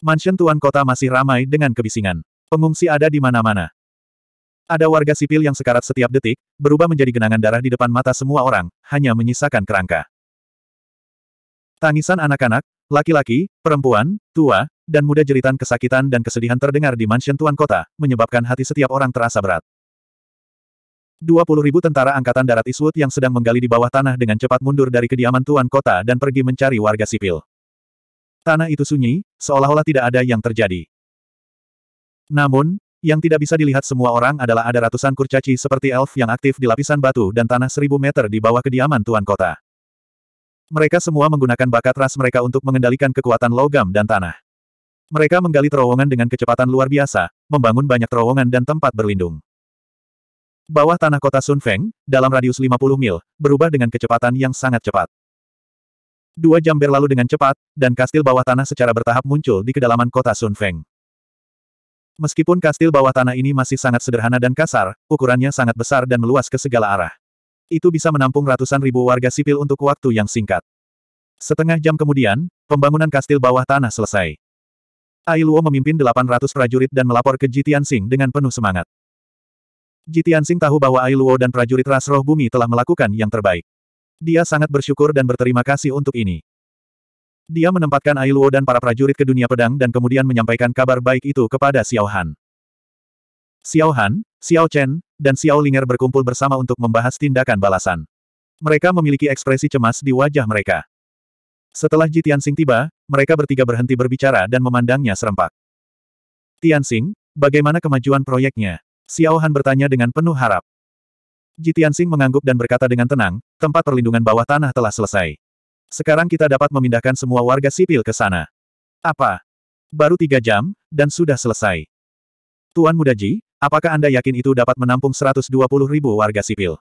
Mansion Tuan Kota masih ramai dengan kebisingan. Pengungsi ada di mana-mana. Ada warga sipil yang sekarat setiap detik, berubah menjadi genangan darah di depan mata semua orang, hanya menyisakan kerangka. Tangisan anak-anak, laki-laki, perempuan, tua, dan muda jeritan kesakitan dan kesedihan terdengar di mansion tuan kota, menyebabkan hati setiap orang terasa berat. 20.000 tentara Angkatan Darat Iswut yang sedang menggali di bawah tanah dengan cepat mundur dari kediaman tuan kota dan pergi mencari warga sipil. Tanah itu sunyi, seolah-olah tidak ada yang terjadi. Namun, yang tidak bisa dilihat semua orang adalah ada ratusan kurcaci seperti elf yang aktif di lapisan batu dan tanah seribu meter di bawah kediaman Tuan Kota. Mereka semua menggunakan bakat ras mereka untuk mengendalikan kekuatan logam dan tanah. Mereka menggali terowongan dengan kecepatan luar biasa, membangun banyak terowongan dan tempat berlindung. Bawah tanah kota Sunfeng, dalam radius 50 mil, berubah dengan kecepatan yang sangat cepat. Dua jam berlalu dengan cepat, dan kastil bawah tanah secara bertahap muncul di kedalaman kota Sunfeng. Meskipun kastil bawah tanah ini masih sangat sederhana dan kasar, ukurannya sangat besar dan meluas ke segala arah. Itu bisa menampung ratusan ribu warga sipil untuk waktu yang singkat. Setengah jam kemudian, pembangunan kastil bawah tanah selesai. Ai Luo memimpin 800 prajurit dan melapor ke Jitian Sing dengan penuh semangat. Jitian Sing tahu bahwa Ai Luo dan prajurit ras roh bumi telah melakukan yang terbaik. Dia sangat bersyukur dan berterima kasih untuk ini. Dia menempatkan Ailuo dan para prajurit ke dunia pedang dan kemudian menyampaikan kabar baik itu kepada Xiao Han. Xiao Han, Xiao Chen, dan Xiao Linger berkumpul bersama untuk membahas tindakan balasan. Mereka memiliki ekspresi cemas di wajah mereka. Setelah Ji Tianxing tiba, mereka bertiga berhenti berbicara dan memandangnya serempak. Tianxing, bagaimana kemajuan proyeknya? Xiao Han bertanya dengan penuh harap. Jitiansing mengangguk dan berkata dengan tenang, tempat perlindungan bawah tanah telah selesai. Sekarang kita dapat memindahkan semua warga sipil ke sana. Apa? Baru tiga jam, dan sudah selesai. Tuan Muda Ji, apakah Anda yakin itu dapat menampung 120 ribu warga sipil?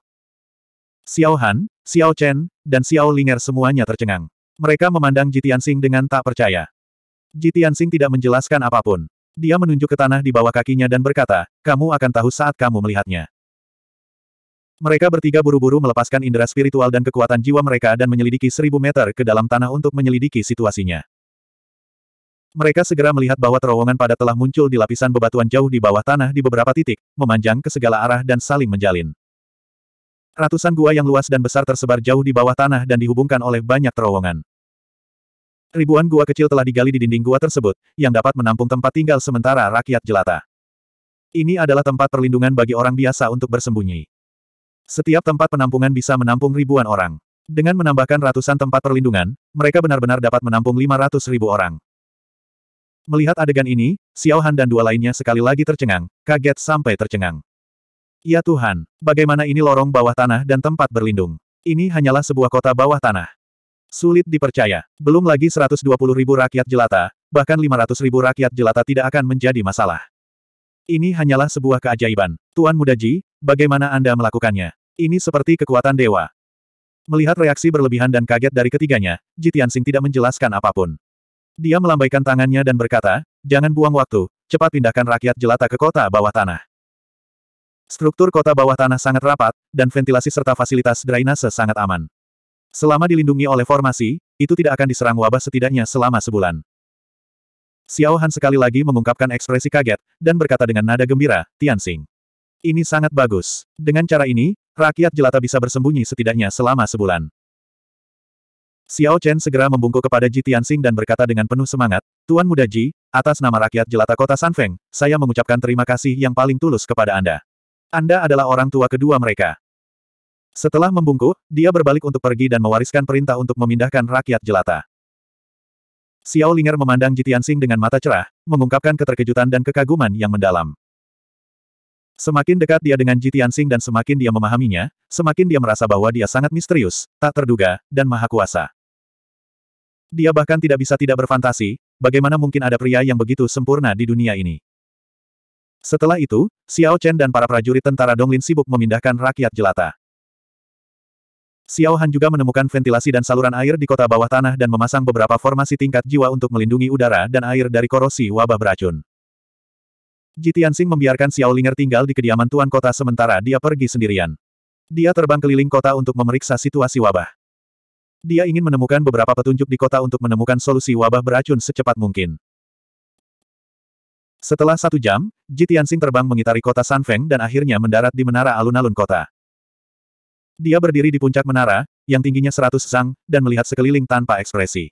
Xiao Han, Xiao Chen, dan Xiao Linger semuanya tercengang. Mereka memandang Jitiansing dengan tak percaya. Jitiansing tidak menjelaskan apapun. Dia menunjuk ke tanah di bawah kakinya dan berkata, kamu akan tahu saat kamu melihatnya. Mereka bertiga buru-buru melepaskan indera spiritual dan kekuatan jiwa mereka dan menyelidiki seribu meter ke dalam tanah untuk menyelidiki situasinya. Mereka segera melihat bahwa terowongan pada telah muncul di lapisan bebatuan jauh di bawah tanah di beberapa titik, memanjang ke segala arah dan saling menjalin. Ratusan gua yang luas dan besar tersebar jauh di bawah tanah dan dihubungkan oleh banyak terowongan. Ribuan gua kecil telah digali di dinding gua tersebut, yang dapat menampung tempat tinggal sementara rakyat jelata. Ini adalah tempat perlindungan bagi orang biasa untuk bersembunyi. Setiap tempat penampungan bisa menampung ribuan orang. Dengan menambahkan ratusan tempat perlindungan, mereka benar-benar dapat menampung 500 ribu orang. Melihat adegan ini, Xiao Han dan dua lainnya sekali lagi tercengang, kaget sampai tercengang. Ya Tuhan, bagaimana ini lorong bawah tanah dan tempat berlindung? Ini hanyalah sebuah kota bawah tanah. Sulit dipercaya, belum lagi 120 ribu rakyat jelata, bahkan 500 ribu rakyat jelata tidak akan menjadi masalah. Ini hanyalah sebuah keajaiban. Tuan muda Ji, bagaimana Anda melakukannya? Ini seperti kekuatan dewa. Melihat reaksi berlebihan dan kaget dari ketiganya, Jitian Sing tidak menjelaskan apapun. Dia melambaikan tangannya dan berkata, jangan buang waktu, cepat pindahkan rakyat jelata ke kota bawah tanah. Struktur kota bawah tanah sangat rapat, dan ventilasi serta fasilitas drainase sangat aman. Selama dilindungi oleh formasi, itu tidak akan diserang wabah setidaknya selama sebulan. Xiao Han sekali lagi mengungkapkan ekspresi kaget, dan berkata dengan nada gembira, Tianxing. Ini sangat bagus. Dengan cara ini, Rakyat jelata bisa bersembunyi setidaknya selama sebulan. Xiao Chen segera membungkuk kepada Ji Tianxing dan berkata dengan penuh semangat, Tuan Muda Ji, atas nama rakyat jelata kota Sanfeng, saya mengucapkan terima kasih yang paling tulus kepada Anda. Anda adalah orang tua kedua mereka. Setelah membungkuk, dia berbalik untuk pergi dan mewariskan perintah untuk memindahkan rakyat jelata. Xiao Linger memandang Ji Tianxing dengan mata cerah, mengungkapkan keterkejutan dan kekaguman yang mendalam. Semakin dekat dia dengan Jitian dan semakin dia memahaminya, semakin dia merasa bahwa dia sangat misterius, tak terduga, dan maha kuasa. Dia bahkan tidak bisa tidak berfantasi, bagaimana mungkin ada pria yang begitu sempurna di dunia ini. Setelah itu, Xiao Chen dan para prajurit tentara Donglin sibuk memindahkan rakyat jelata. Xiao Han juga menemukan ventilasi dan saluran air di kota bawah tanah dan memasang beberapa formasi tingkat jiwa untuk melindungi udara dan air dari korosi wabah beracun. Ji Tianxing membiarkan Xiao Ling'er tinggal di kediaman tuan kota sementara dia pergi sendirian. Dia terbang keliling kota untuk memeriksa situasi wabah. Dia ingin menemukan beberapa petunjuk di kota untuk menemukan solusi wabah beracun secepat mungkin. Setelah satu jam, Ji Tianxing terbang mengitari kota Sanfeng dan akhirnya mendarat di menara alun-alun kota. Dia berdiri di puncak menara, yang tingginya seratus sang, dan melihat sekeliling tanpa ekspresi.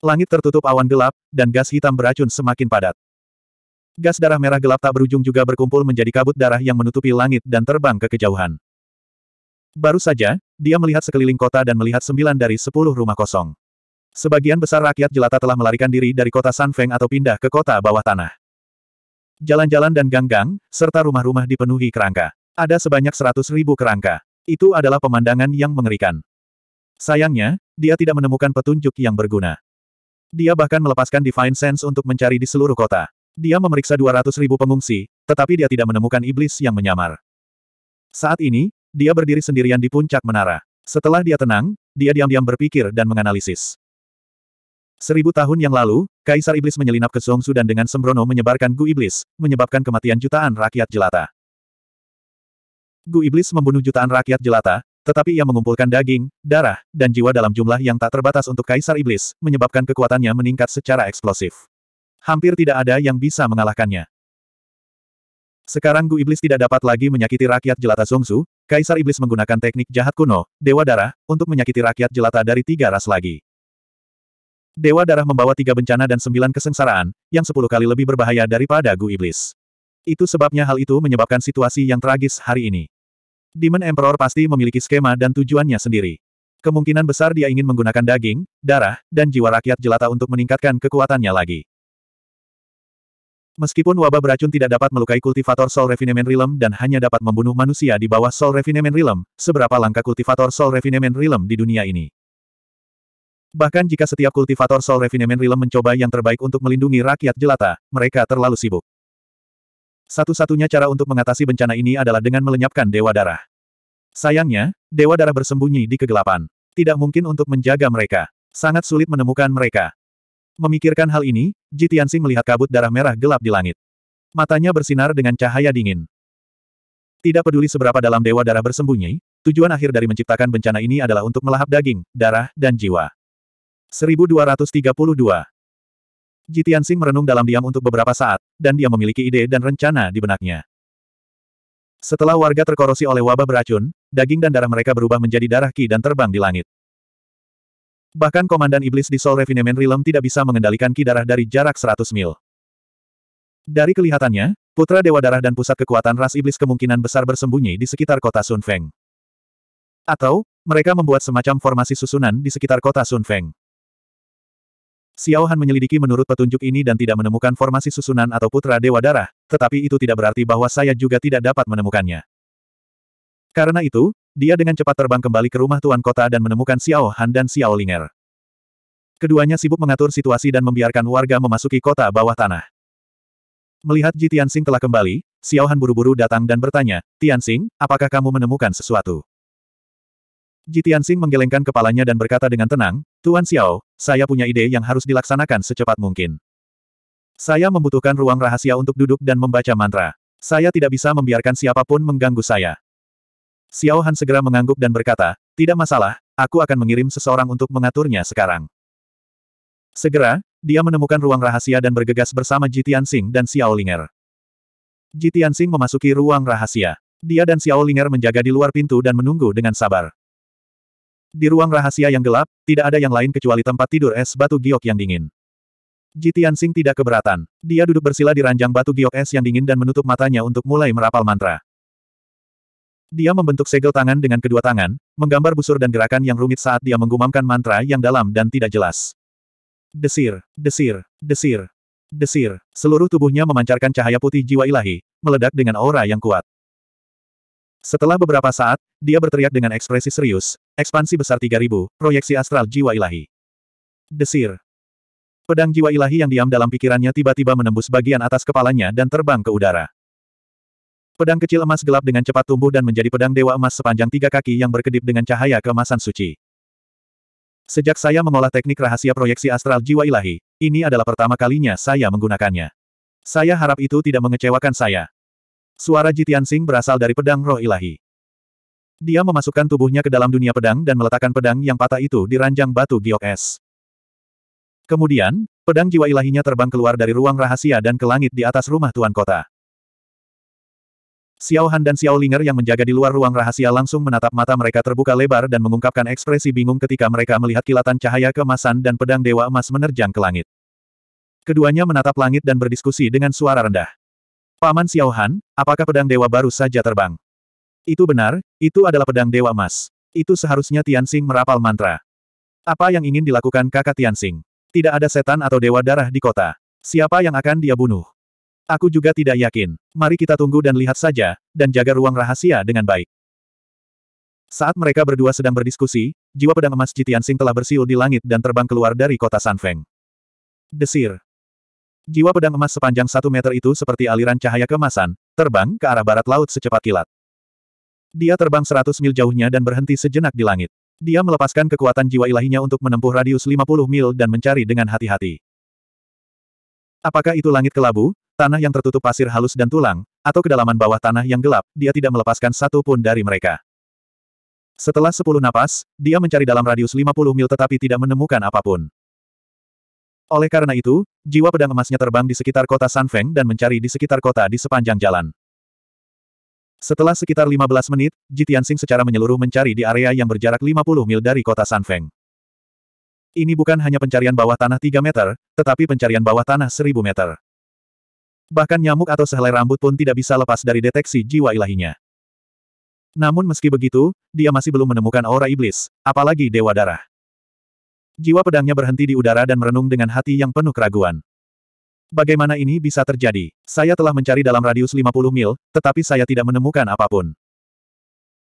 Langit tertutup awan gelap, dan gas hitam beracun semakin padat. Gas darah merah gelap tak berujung juga berkumpul menjadi kabut darah yang menutupi langit dan terbang ke kejauhan. Baru saja, dia melihat sekeliling kota dan melihat sembilan dari sepuluh rumah kosong. Sebagian besar rakyat jelata telah melarikan diri dari kota San Feng atau pindah ke kota bawah tanah. Jalan-jalan dan gang-gang, serta rumah-rumah dipenuhi kerangka. Ada sebanyak seratus ribu kerangka. Itu adalah pemandangan yang mengerikan. Sayangnya, dia tidak menemukan petunjuk yang berguna. Dia bahkan melepaskan Divine Sense untuk mencari di seluruh kota. Dia memeriksa 200 ribu pengungsi, tetapi dia tidak menemukan iblis yang menyamar. Saat ini, dia berdiri sendirian di puncak menara. Setelah dia tenang, dia diam-diam berpikir dan menganalisis. Seribu tahun yang lalu, Kaisar Iblis menyelinap ke Songsu dan dengan sembrono menyebarkan Gu Iblis, menyebabkan kematian jutaan rakyat jelata. Gu Iblis membunuh jutaan rakyat jelata, tetapi ia mengumpulkan daging, darah, dan jiwa dalam jumlah yang tak terbatas untuk Kaisar Iblis, menyebabkan kekuatannya meningkat secara eksplosif hampir tidak ada yang bisa mengalahkannya. Sekarang Gu Iblis tidak dapat lagi menyakiti rakyat jelata Songsu. Kaisar Iblis menggunakan teknik jahat kuno, Dewa Darah, untuk menyakiti rakyat jelata dari tiga ras lagi. Dewa Darah membawa tiga bencana dan sembilan kesengsaraan, yang sepuluh kali lebih berbahaya daripada Gu Iblis. Itu sebabnya hal itu menyebabkan situasi yang tragis hari ini. Demon Emperor pasti memiliki skema dan tujuannya sendiri. Kemungkinan besar dia ingin menggunakan daging, darah, dan jiwa rakyat jelata untuk meningkatkan kekuatannya lagi. Meskipun wabah beracun tidak dapat melukai kultivator Soul Refinement Realm dan hanya dapat membunuh manusia di bawah Soul Refinement Realm, seberapa langka kultivator Soul Refinement Realm di dunia ini? Bahkan jika setiap kultivator Soul Refinement Realm mencoba yang terbaik untuk melindungi rakyat jelata, mereka terlalu sibuk. Satu-satunya cara untuk mengatasi bencana ini adalah dengan melenyapkan Dewa Darah. Sayangnya, Dewa Darah bersembunyi di kegelapan. Tidak mungkin untuk menjaga mereka. Sangat sulit menemukan mereka. Memikirkan hal ini, Ji melihat kabut darah merah gelap di langit. Matanya bersinar dengan cahaya dingin. Tidak peduli seberapa dalam dewa darah bersembunyi, tujuan akhir dari menciptakan bencana ini adalah untuk melahap daging, darah, dan jiwa. 1232 Ji merenung dalam diam untuk beberapa saat, dan dia memiliki ide dan rencana di benaknya. Setelah warga terkorosi oleh wabah beracun, daging dan darah mereka berubah menjadi darah ki dan terbang di langit. Bahkan Komandan Iblis di Soul Refinement Realm tidak bisa mengendalikan ki darah dari jarak 100 mil. Dari kelihatannya, Putra Dewa Darah dan pusat kekuatan ras iblis kemungkinan besar bersembunyi di sekitar kota Sun Feng. Atau, mereka membuat semacam formasi susunan di sekitar kota Sun Feng. Xiao Han menyelidiki menurut petunjuk ini dan tidak menemukan formasi susunan atau Putra Dewa Darah, tetapi itu tidak berarti bahwa saya juga tidak dapat menemukannya. Karena itu, dia dengan cepat terbang kembali ke rumah tuan kota dan menemukan Xiao Han dan Xiao Linger. Keduanya sibuk mengatur situasi dan membiarkan warga memasuki kota bawah tanah. Melihat Ji Tianxing telah kembali, Xiao Han buru-buru datang dan bertanya, Tianxing, apakah kamu menemukan sesuatu? Ji Tianxing menggelengkan kepalanya dan berkata dengan tenang, Tuan Xiao, saya punya ide yang harus dilaksanakan secepat mungkin. Saya membutuhkan ruang rahasia untuk duduk dan membaca mantra. Saya tidak bisa membiarkan siapapun mengganggu saya. Xiao Han segera mengangguk dan berkata, tidak masalah, aku akan mengirim seseorang untuk mengaturnya sekarang. Segera, dia menemukan ruang rahasia dan bergegas bersama Ji Tianxing dan Xiao Linger. Ji Tianxing memasuki ruang rahasia. Dia dan Xiao Linger menjaga di luar pintu dan menunggu dengan sabar. Di ruang rahasia yang gelap, tidak ada yang lain kecuali tempat tidur es batu giok yang dingin. Ji Tianxing tidak keberatan. Dia duduk bersila di ranjang batu giok es yang dingin dan menutup matanya untuk mulai merapal mantra. Dia membentuk segel tangan dengan kedua tangan, menggambar busur dan gerakan yang rumit saat dia menggumamkan mantra yang dalam dan tidak jelas. Desir, desir, desir, desir. Seluruh tubuhnya memancarkan cahaya putih jiwa ilahi, meledak dengan aura yang kuat. Setelah beberapa saat, dia berteriak dengan ekspresi serius, ekspansi besar 3000, proyeksi astral jiwa ilahi. Desir. Pedang jiwa ilahi yang diam dalam pikirannya tiba-tiba menembus bagian atas kepalanya dan terbang ke udara. Pedang kecil emas gelap dengan cepat tumbuh dan menjadi pedang dewa emas sepanjang tiga kaki yang berkedip dengan cahaya keemasan suci. Sejak saya mengolah teknik rahasia proyeksi astral jiwa ilahi, ini adalah pertama kalinya saya menggunakannya. Saya harap itu tidak mengecewakan saya. Suara Jitian Sing berasal dari pedang roh ilahi. Dia memasukkan tubuhnya ke dalam dunia pedang dan meletakkan pedang yang patah itu di ranjang batu giok es. Kemudian, pedang jiwa ilahinya terbang keluar dari ruang rahasia dan ke langit di atas rumah tuan kota. Xiao Han dan Xiao Linger yang menjaga di luar ruang rahasia langsung menatap mata mereka terbuka lebar dan mengungkapkan ekspresi bingung ketika mereka melihat kilatan cahaya kemasan dan pedang dewa emas menerjang ke langit. Keduanya menatap langit dan berdiskusi dengan suara rendah. Paman Xiao Han, apakah pedang dewa baru saja terbang? Itu benar, itu adalah pedang dewa emas. Itu seharusnya Tianxing merapal mantra. Apa yang ingin dilakukan kakak Tianxing? Tidak ada setan atau dewa darah di kota. Siapa yang akan dia bunuh? Aku juga tidak yakin. Mari kita tunggu dan lihat saja, dan jaga ruang rahasia dengan baik. Saat mereka berdua sedang berdiskusi, jiwa pedang emas Jitian Sing telah bersiul di langit dan terbang keluar dari kota Sanfeng. Desir. Jiwa pedang emas sepanjang satu meter itu seperti aliran cahaya kemasan, terbang ke arah barat laut secepat kilat. Dia terbang seratus mil jauhnya dan berhenti sejenak di langit. Dia melepaskan kekuatan jiwa ilahinya untuk menempuh radius 50 mil dan mencari dengan hati-hati. Apakah itu langit kelabu, tanah yang tertutup pasir halus dan tulang, atau kedalaman bawah tanah yang gelap, dia tidak melepaskan satu pun dari mereka. Setelah sepuluh napas, dia mencari dalam radius 50 mil tetapi tidak menemukan apapun. Oleh karena itu, jiwa pedang emasnya terbang di sekitar kota Sanfeng dan mencari di sekitar kota di sepanjang jalan. Setelah sekitar 15 menit, Sing secara menyeluruh mencari di area yang berjarak 50 mil dari kota Sanfeng. Ini bukan hanya pencarian bawah tanah 3 meter, tetapi pencarian bawah tanah 1000 meter. Bahkan nyamuk atau sehelai rambut pun tidak bisa lepas dari deteksi jiwa ilahinya. Namun meski begitu, dia masih belum menemukan aura iblis, apalagi dewa darah. Jiwa pedangnya berhenti di udara dan merenung dengan hati yang penuh keraguan. Bagaimana ini bisa terjadi? Saya telah mencari dalam radius 50 mil, tetapi saya tidak menemukan apapun.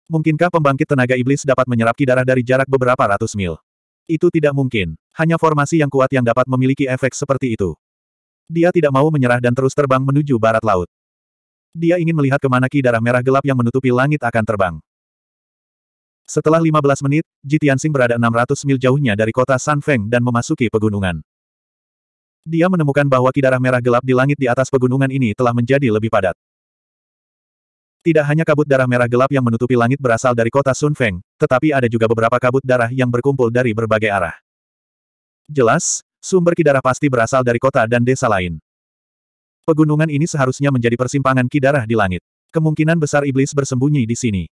Mungkinkah pembangkit tenaga iblis dapat menyerap darah dari jarak beberapa ratus mil? Itu tidak mungkin. Hanya formasi yang kuat yang dapat memiliki efek seperti itu. Dia tidak mau menyerah dan terus terbang menuju barat laut. Dia ingin melihat kemana ki darah merah gelap yang menutupi langit akan terbang. Setelah 15 menit, Jitiansing berada 600 mil jauhnya dari kota Sanfeng dan memasuki pegunungan. Dia menemukan bahwa ki darah merah gelap di langit di atas pegunungan ini telah menjadi lebih padat. Tidak hanya kabut darah merah gelap yang menutupi langit berasal dari kota Sun Feng, tetapi ada juga beberapa kabut darah yang berkumpul dari berbagai arah. Jelas, sumber kidarah pasti berasal dari kota dan desa lain. Pegunungan ini seharusnya menjadi persimpangan kidarah di langit. Kemungkinan besar iblis bersembunyi di sini.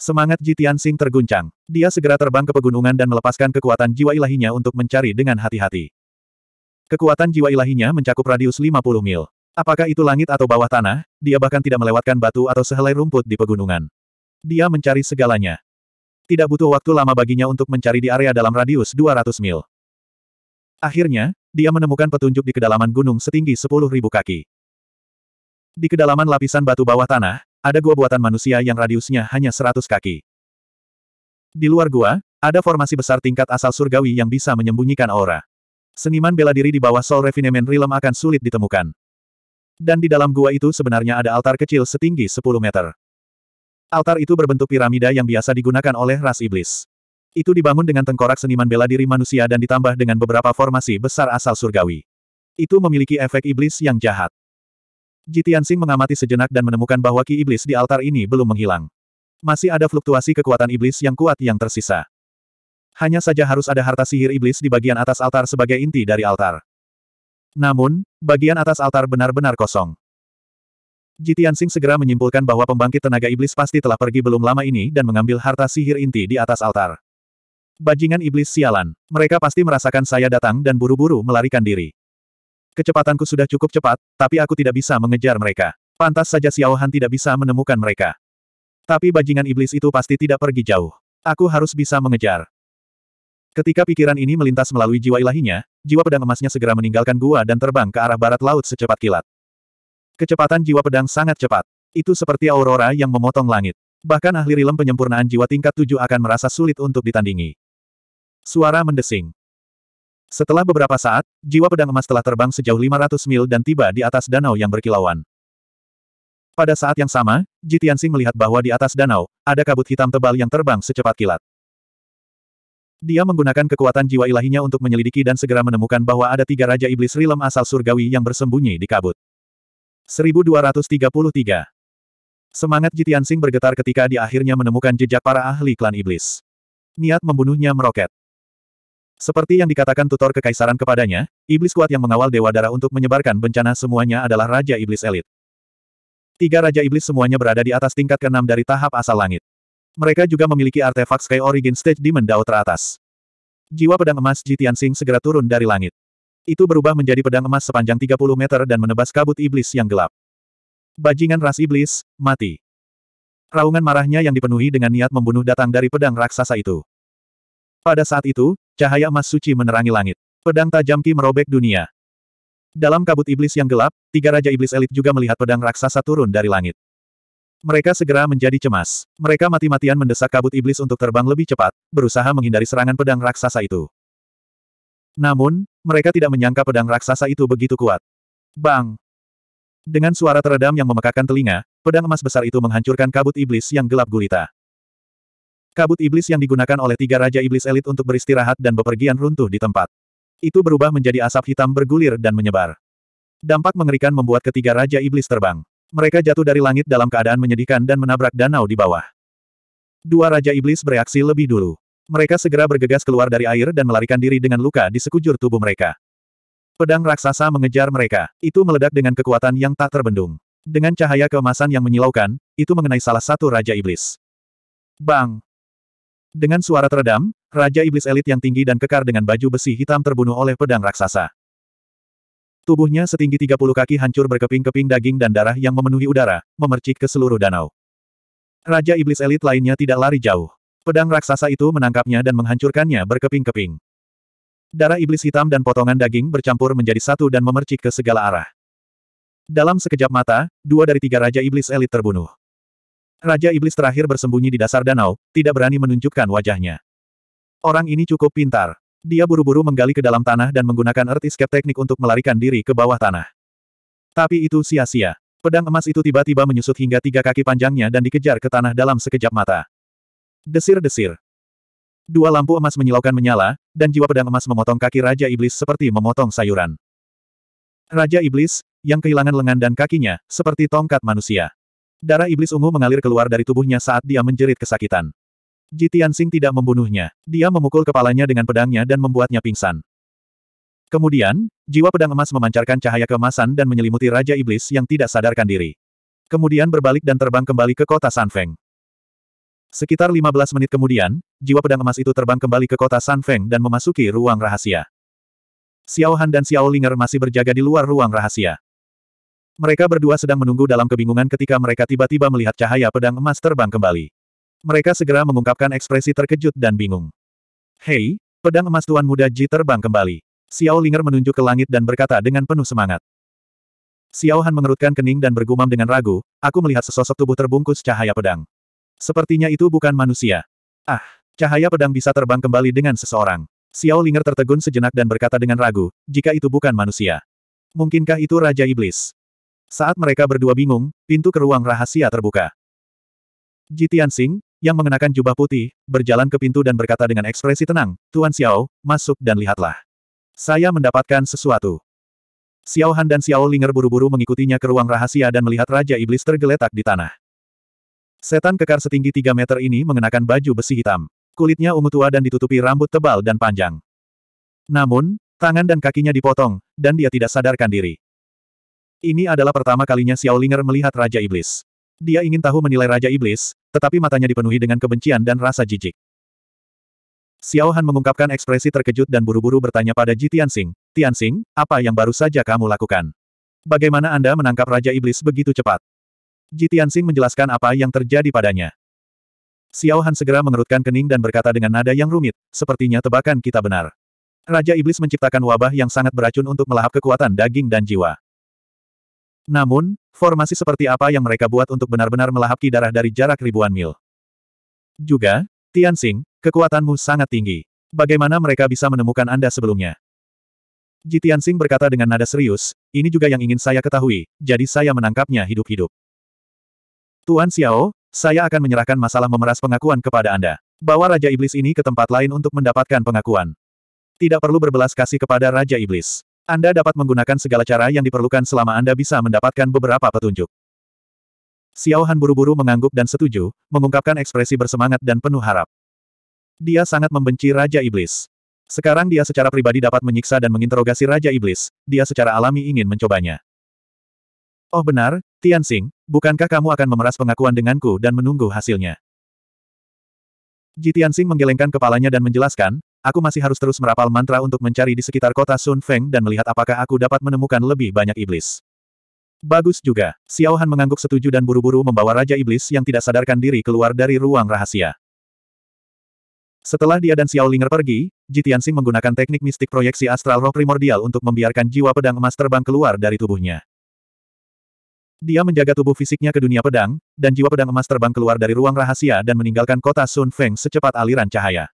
Semangat Jitian Sing terguncang. Dia segera terbang ke pegunungan dan melepaskan kekuatan jiwa ilahinya untuk mencari dengan hati-hati. Kekuatan jiwa ilahinya mencakup radius 50 mil. Apakah itu langit atau bawah tanah, dia bahkan tidak melewatkan batu atau sehelai rumput di pegunungan. Dia mencari segalanya. Tidak butuh waktu lama baginya untuk mencari di area dalam radius 200 mil. Akhirnya, dia menemukan petunjuk di kedalaman gunung setinggi 10.000 kaki. Di kedalaman lapisan batu bawah tanah, ada gua buatan manusia yang radiusnya hanya 100 kaki. Di luar gua, ada formasi besar tingkat asal surgawi yang bisa menyembunyikan aura. Seniman bela diri di bawah Sol Refinement Realm akan sulit ditemukan. Dan di dalam gua itu sebenarnya ada altar kecil setinggi 10 meter. Altar itu berbentuk piramida yang biasa digunakan oleh ras iblis. Itu dibangun dengan tengkorak seniman bela diri manusia dan ditambah dengan beberapa formasi besar asal surgawi. Itu memiliki efek iblis yang jahat. Jitian Sing mengamati sejenak dan menemukan bahwa ki iblis di altar ini belum menghilang. Masih ada fluktuasi kekuatan iblis yang kuat yang tersisa. Hanya saja harus ada harta sihir iblis di bagian atas altar sebagai inti dari altar. Namun, bagian atas altar benar-benar kosong. Jitiansing segera menyimpulkan bahwa pembangkit tenaga iblis pasti telah pergi belum lama ini dan mengambil harta sihir inti di atas altar. Bajingan iblis sialan. Mereka pasti merasakan saya datang dan buru-buru melarikan diri. Kecepatanku sudah cukup cepat, tapi aku tidak bisa mengejar mereka. Pantas saja Xiao Han tidak bisa menemukan mereka. Tapi bajingan iblis itu pasti tidak pergi jauh. Aku harus bisa mengejar. Ketika pikiran ini melintas melalui jiwa ilahinya, jiwa pedang emasnya segera meninggalkan gua dan terbang ke arah barat laut secepat kilat. Kecepatan jiwa pedang sangat cepat. Itu seperti aurora yang memotong langit. Bahkan ahli rilem penyempurnaan jiwa tingkat tujuh akan merasa sulit untuk ditandingi. Suara mendesing. Setelah beberapa saat, jiwa pedang emas telah terbang sejauh 500 mil dan tiba di atas danau yang berkilauan. Pada saat yang sama, Jitiansing melihat bahwa di atas danau, ada kabut hitam tebal yang terbang secepat kilat. Dia menggunakan kekuatan jiwa ilahinya untuk menyelidiki dan segera menemukan bahwa ada tiga Raja Iblis Rilem asal surgawi yang bersembunyi di kabut. 1233 Semangat Jitian Sing bergetar ketika dia akhirnya menemukan jejak para ahli klan iblis. Niat membunuhnya meroket. Seperti yang dikatakan tutor kekaisaran kepadanya, iblis kuat yang mengawal Dewa darah untuk menyebarkan bencana semuanya adalah Raja Iblis Elit. Tiga Raja Iblis semuanya berada di atas tingkat keenam dari tahap asal langit. Mereka juga memiliki artefak Sky Origin Stage di Mendao teratas. Jiwa pedang emas Ji Tianxing segera turun dari langit. Itu berubah menjadi pedang emas sepanjang 30 meter dan menebas kabut iblis yang gelap. Bajingan ras iblis, mati. Raungan marahnya yang dipenuhi dengan niat membunuh datang dari pedang raksasa itu. Pada saat itu, cahaya emas suci menerangi langit. Pedang tajam Ki merobek dunia. Dalam kabut iblis yang gelap, tiga raja iblis elit juga melihat pedang raksasa turun dari langit. Mereka segera menjadi cemas. Mereka mati-matian mendesak kabut iblis untuk terbang lebih cepat, berusaha menghindari serangan pedang raksasa itu. Namun, mereka tidak menyangka pedang raksasa itu begitu kuat. Bang! Dengan suara teredam yang memekakan telinga, pedang emas besar itu menghancurkan kabut iblis yang gelap gulita. Kabut iblis yang digunakan oleh tiga raja iblis elit untuk beristirahat dan bepergian runtuh di tempat. Itu berubah menjadi asap hitam bergulir dan menyebar. Dampak mengerikan membuat ketiga raja iblis terbang. Mereka jatuh dari langit dalam keadaan menyedihkan dan menabrak danau di bawah. Dua Raja Iblis bereaksi lebih dulu. Mereka segera bergegas keluar dari air dan melarikan diri dengan luka di sekujur tubuh mereka. Pedang raksasa mengejar mereka. Itu meledak dengan kekuatan yang tak terbendung. Dengan cahaya keemasan yang menyilaukan, itu mengenai salah satu Raja Iblis. Bang! Dengan suara teredam, Raja Iblis elit yang tinggi dan kekar dengan baju besi hitam terbunuh oleh pedang raksasa. Tubuhnya setinggi 30 kaki hancur berkeping-keping daging dan darah yang memenuhi udara, memercik ke seluruh danau. Raja Iblis Elit lainnya tidak lari jauh. Pedang raksasa itu menangkapnya dan menghancurkannya berkeping-keping. Darah iblis hitam dan potongan daging bercampur menjadi satu dan memercik ke segala arah. Dalam sekejap mata, dua dari tiga Raja Iblis Elit terbunuh. Raja Iblis terakhir bersembunyi di dasar danau, tidak berani menunjukkan wajahnya. Orang ini cukup pintar. Dia buru-buru menggali ke dalam tanah dan menggunakan Earth Escape teknik untuk melarikan diri ke bawah tanah. Tapi itu sia-sia. Pedang emas itu tiba-tiba menyusut hingga tiga kaki panjangnya dan dikejar ke tanah dalam sekejap mata. Desir-desir. Dua lampu emas menyilaukan menyala, dan jiwa pedang emas memotong kaki Raja Iblis seperti memotong sayuran. Raja Iblis, yang kehilangan lengan dan kakinya, seperti tongkat manusia. Darah iblis ungu mengalir keluar dari tubuhnya saat dia menjerit kesakitan. Ji Tianxing tidak membunuhnya. Dia memukul kepalanya dengan pedangnya dan membuatnya pingsan. Kemudian, jiwa pedang emas memancarkan cahaya keemasan dan menyelimuti Raja Iblis yang tidak sadarkan diri. Kemudian berbalik dan terbang kembali ke kota Sanfeng. Sekitar 15 menit kemudian, jiwa pedang emas itu terbang kembali ke kota Sanfeng dan memasuki ruang rahasia. Xiao Han dan Xiao Linger masih berjaga di luar ruang rahasia. Mereka berdua sedang menunggu dalam kebingungan ketika mereka tiba-tiba melihat cahaya pedang emas terbang kembali. Mereka segera mengungkapkan ekspresi terkejut dan bingung. Hei, pedang emas Tuan Muda Ji terbang kembali. Xiao Linger menunjuk ke langit dan berkata dengan penuh semangat. Xiao Han mengerutkan kening dan bergumam dengan ragu, aku melihat sesosok tubuh terbungkus cahaya pedang. Sepertinya itu bukan manusia. Ah, cahaya pedang bisa terbang kembali dengan seseorang. Xiao Linger tertegun sejenak dan berkata dengan ragu, jika itu bukan manusia. Mungkinkah itu Raja Iblis? Saat mereka berdua bingung, pintu ke ruang rahasia terbuka. Ji Tianxing yang mengenakan jubah putih, berjalan ke pintu dan berkata dengan ekspresi tenang, Tuan Xiao, masuk dan lihatlah. Saya mendapatkan sesuatu. Xiao Han dan Xiao Linger buru-buru mengikutinya ke ruang rahasia dan melihat Raja Iblis tergeletak di tanah. Setan kekar setinggi 3 meter ini mengenakan baju besi hitam. Kulitnya ungu tua dan ditutupi rambut tebal dan panjang. Namun, tangan dan kakinya dipotong, dan dia tidak sadarkan diri. Ini adalah pertama kalinya Xiao Linger melihat Raja Iblis. Dia ingin tahu menilai Raja Iblis, tetapi matanya dipenuhi dengan kebencian dan rasa jijik. Xiao Han mengungkapkan ekspresi terkejut dan buru-buru bertanya pada Ji Tianxing, Tianxing, apa yang baru saja kamu lakukan? Bagaimana Anda menangkap Raja Iblis begitu cepat? Ji Tianxing menjelaskan apa yang terjadi padanya. Xiao Han segera mengerutkan kening dan berkata dengan nada yang rumit, sepertinya tebakan kita benar. Raja Iblis menciptakan wabah yang sangat beracun untuk melahap kekuatan daging dan jiwa. Namun, formasi seperti apa yang mereka buat untuk benar-benar melahap ki darah dari jarak ribuan mil? Juga, Tianxing, kekuatanmu sangat tinggi. Bagaimana mereka bisa menemukan Anda sebelumnya? Ji Tianxing berkata dengan nada serius, ini juga yang ingin saya ketahui, jadi saya menangkapnya hidup-hidup. Tuan Xiao, saya akan menyerahkan masalah memeras pengakuan kepada Anda. Bawa Raja Iblis ini ke tempat lain untuk mendapatkan pengakuan. Tidak perlu berbelas kasih kepada Raja Iblis. Anda dapat menggunakan segala cara yang diperlukan selama Anda bisa mendapatkan beberapa petunjuk. Xiao Han buru-buru mengangguk dan setuju, mengungkapkan ekspresi bersemangat dan penuh harap. Dia sangat membenci Raja Iblis. Sekarang dia secara pribadi dapat menyiksa dan menginterogasi Raja Iblis, dia secara alami ingin mencobanya. Oh benar, Tianxing, bukankah kamu akan memeras pengakuan denganku dan menunggu hasilnya? Ji Tianxing menggelengkan kepalanya dan menjelaskan, Aku masih harus terus merapal mantra untuk mencari di sekitar kota Sun Feng dan melihat apakah aku dapat menemukan lebih banyak iblis. Bagus juga, Xiao Han mengangguk setuju dan buru-buru membawa Raja Iblis yang tidak sadarkan diri keluar dari ruang rahasia. Setelah dia dan Xiao Linger pergi, Tianxing menggunakan teknik mistik proyeksi astral roh primordial untuk membiarkan jiwa pedang emas terbang keluar dari tubuhnya. Dia menjaga tubuh fisiknya ke dunia pedang, dan jiwa pedang emas terbang keluar dari ruang rahasia dan meninggalkan kota Sun Feng secepat aliran cahaya.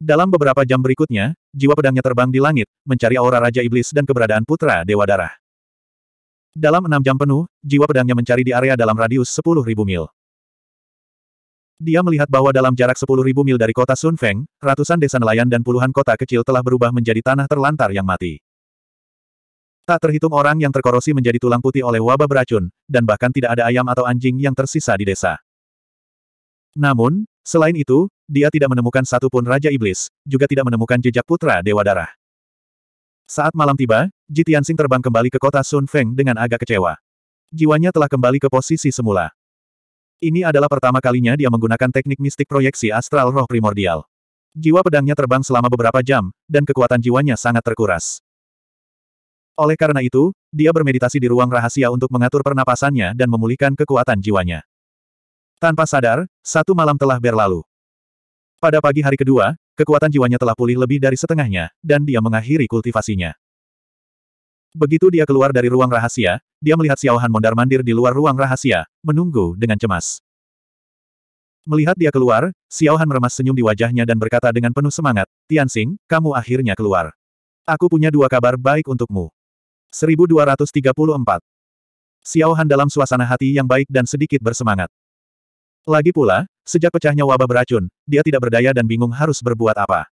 Dalam beberapa jam berikutnya, jiwa pedangnya terbang di langit, mencari aura Raja Iblis dan keberadaan Putra Dewa Darah. Dalam enam jam penuh, jiwa pedangnya mencari di area dalam radius sepuluh ribu mil. Dia melihat bahwa dalam jarak sepuluh ribu mil dari kota Sunfeng, ratusan desa nelayan dan puluhan kota kecil telah berubah menjadi tanah terlantar yang mati. Tak terhitung orang yang terkorosi menjadi tulang putih oleh wabah beracun, dan bahkan tidak ada ayam atau anjing yang tersisa di desa. Namun, selain itu, dia tidak menemukan satupun Raja Iblis, juga tidak menemukan jejak putra Dewa Darah. Saat malam tiba, Ji Tianxing terbang kembali ke kota Sun Feng dengan agak kecewa. Jiwanya telah kembali ke posisi semula. Ini adalah pertama kalinya dia menggunakan teknik mistik proyeksi astral roh primordial. Jiwa pedangnya terbang selama beberapa jam, dan kekuatan jiwanya sangat terkuras. Oleh karena itu, dia bermeditasi di ruang rahasia untuk mengatur pernapasannya dan memulihkan kekuatan jiwanya. Tanpa sadar, satu malam telah berlalu. Pada pagi hari kedua, kekuatan jiwanya telah pulih lebih dari setengahnya, dan dia mengakhiri kultivasinya. Begitu dia keluar dari ruang rahasia, dia melihat Xiao Han mondar-mandir di luar ruang rahasia, menunggu dengan cemas. Melihat dia keluar, Xiao Han meremas senyum di wajahnya dan berkata dengan penuh semangat, Tianxing, kamu akhirnya keluar. Aku punya dua kabar baik untukmu. 1234 Xiaohan dalam suasana hati yang baik dan sedikit bersemangat. Lagi pula, Sejak pecahnya wabah beracun, dia tidak berdaya dan bingung harus berbuat apa.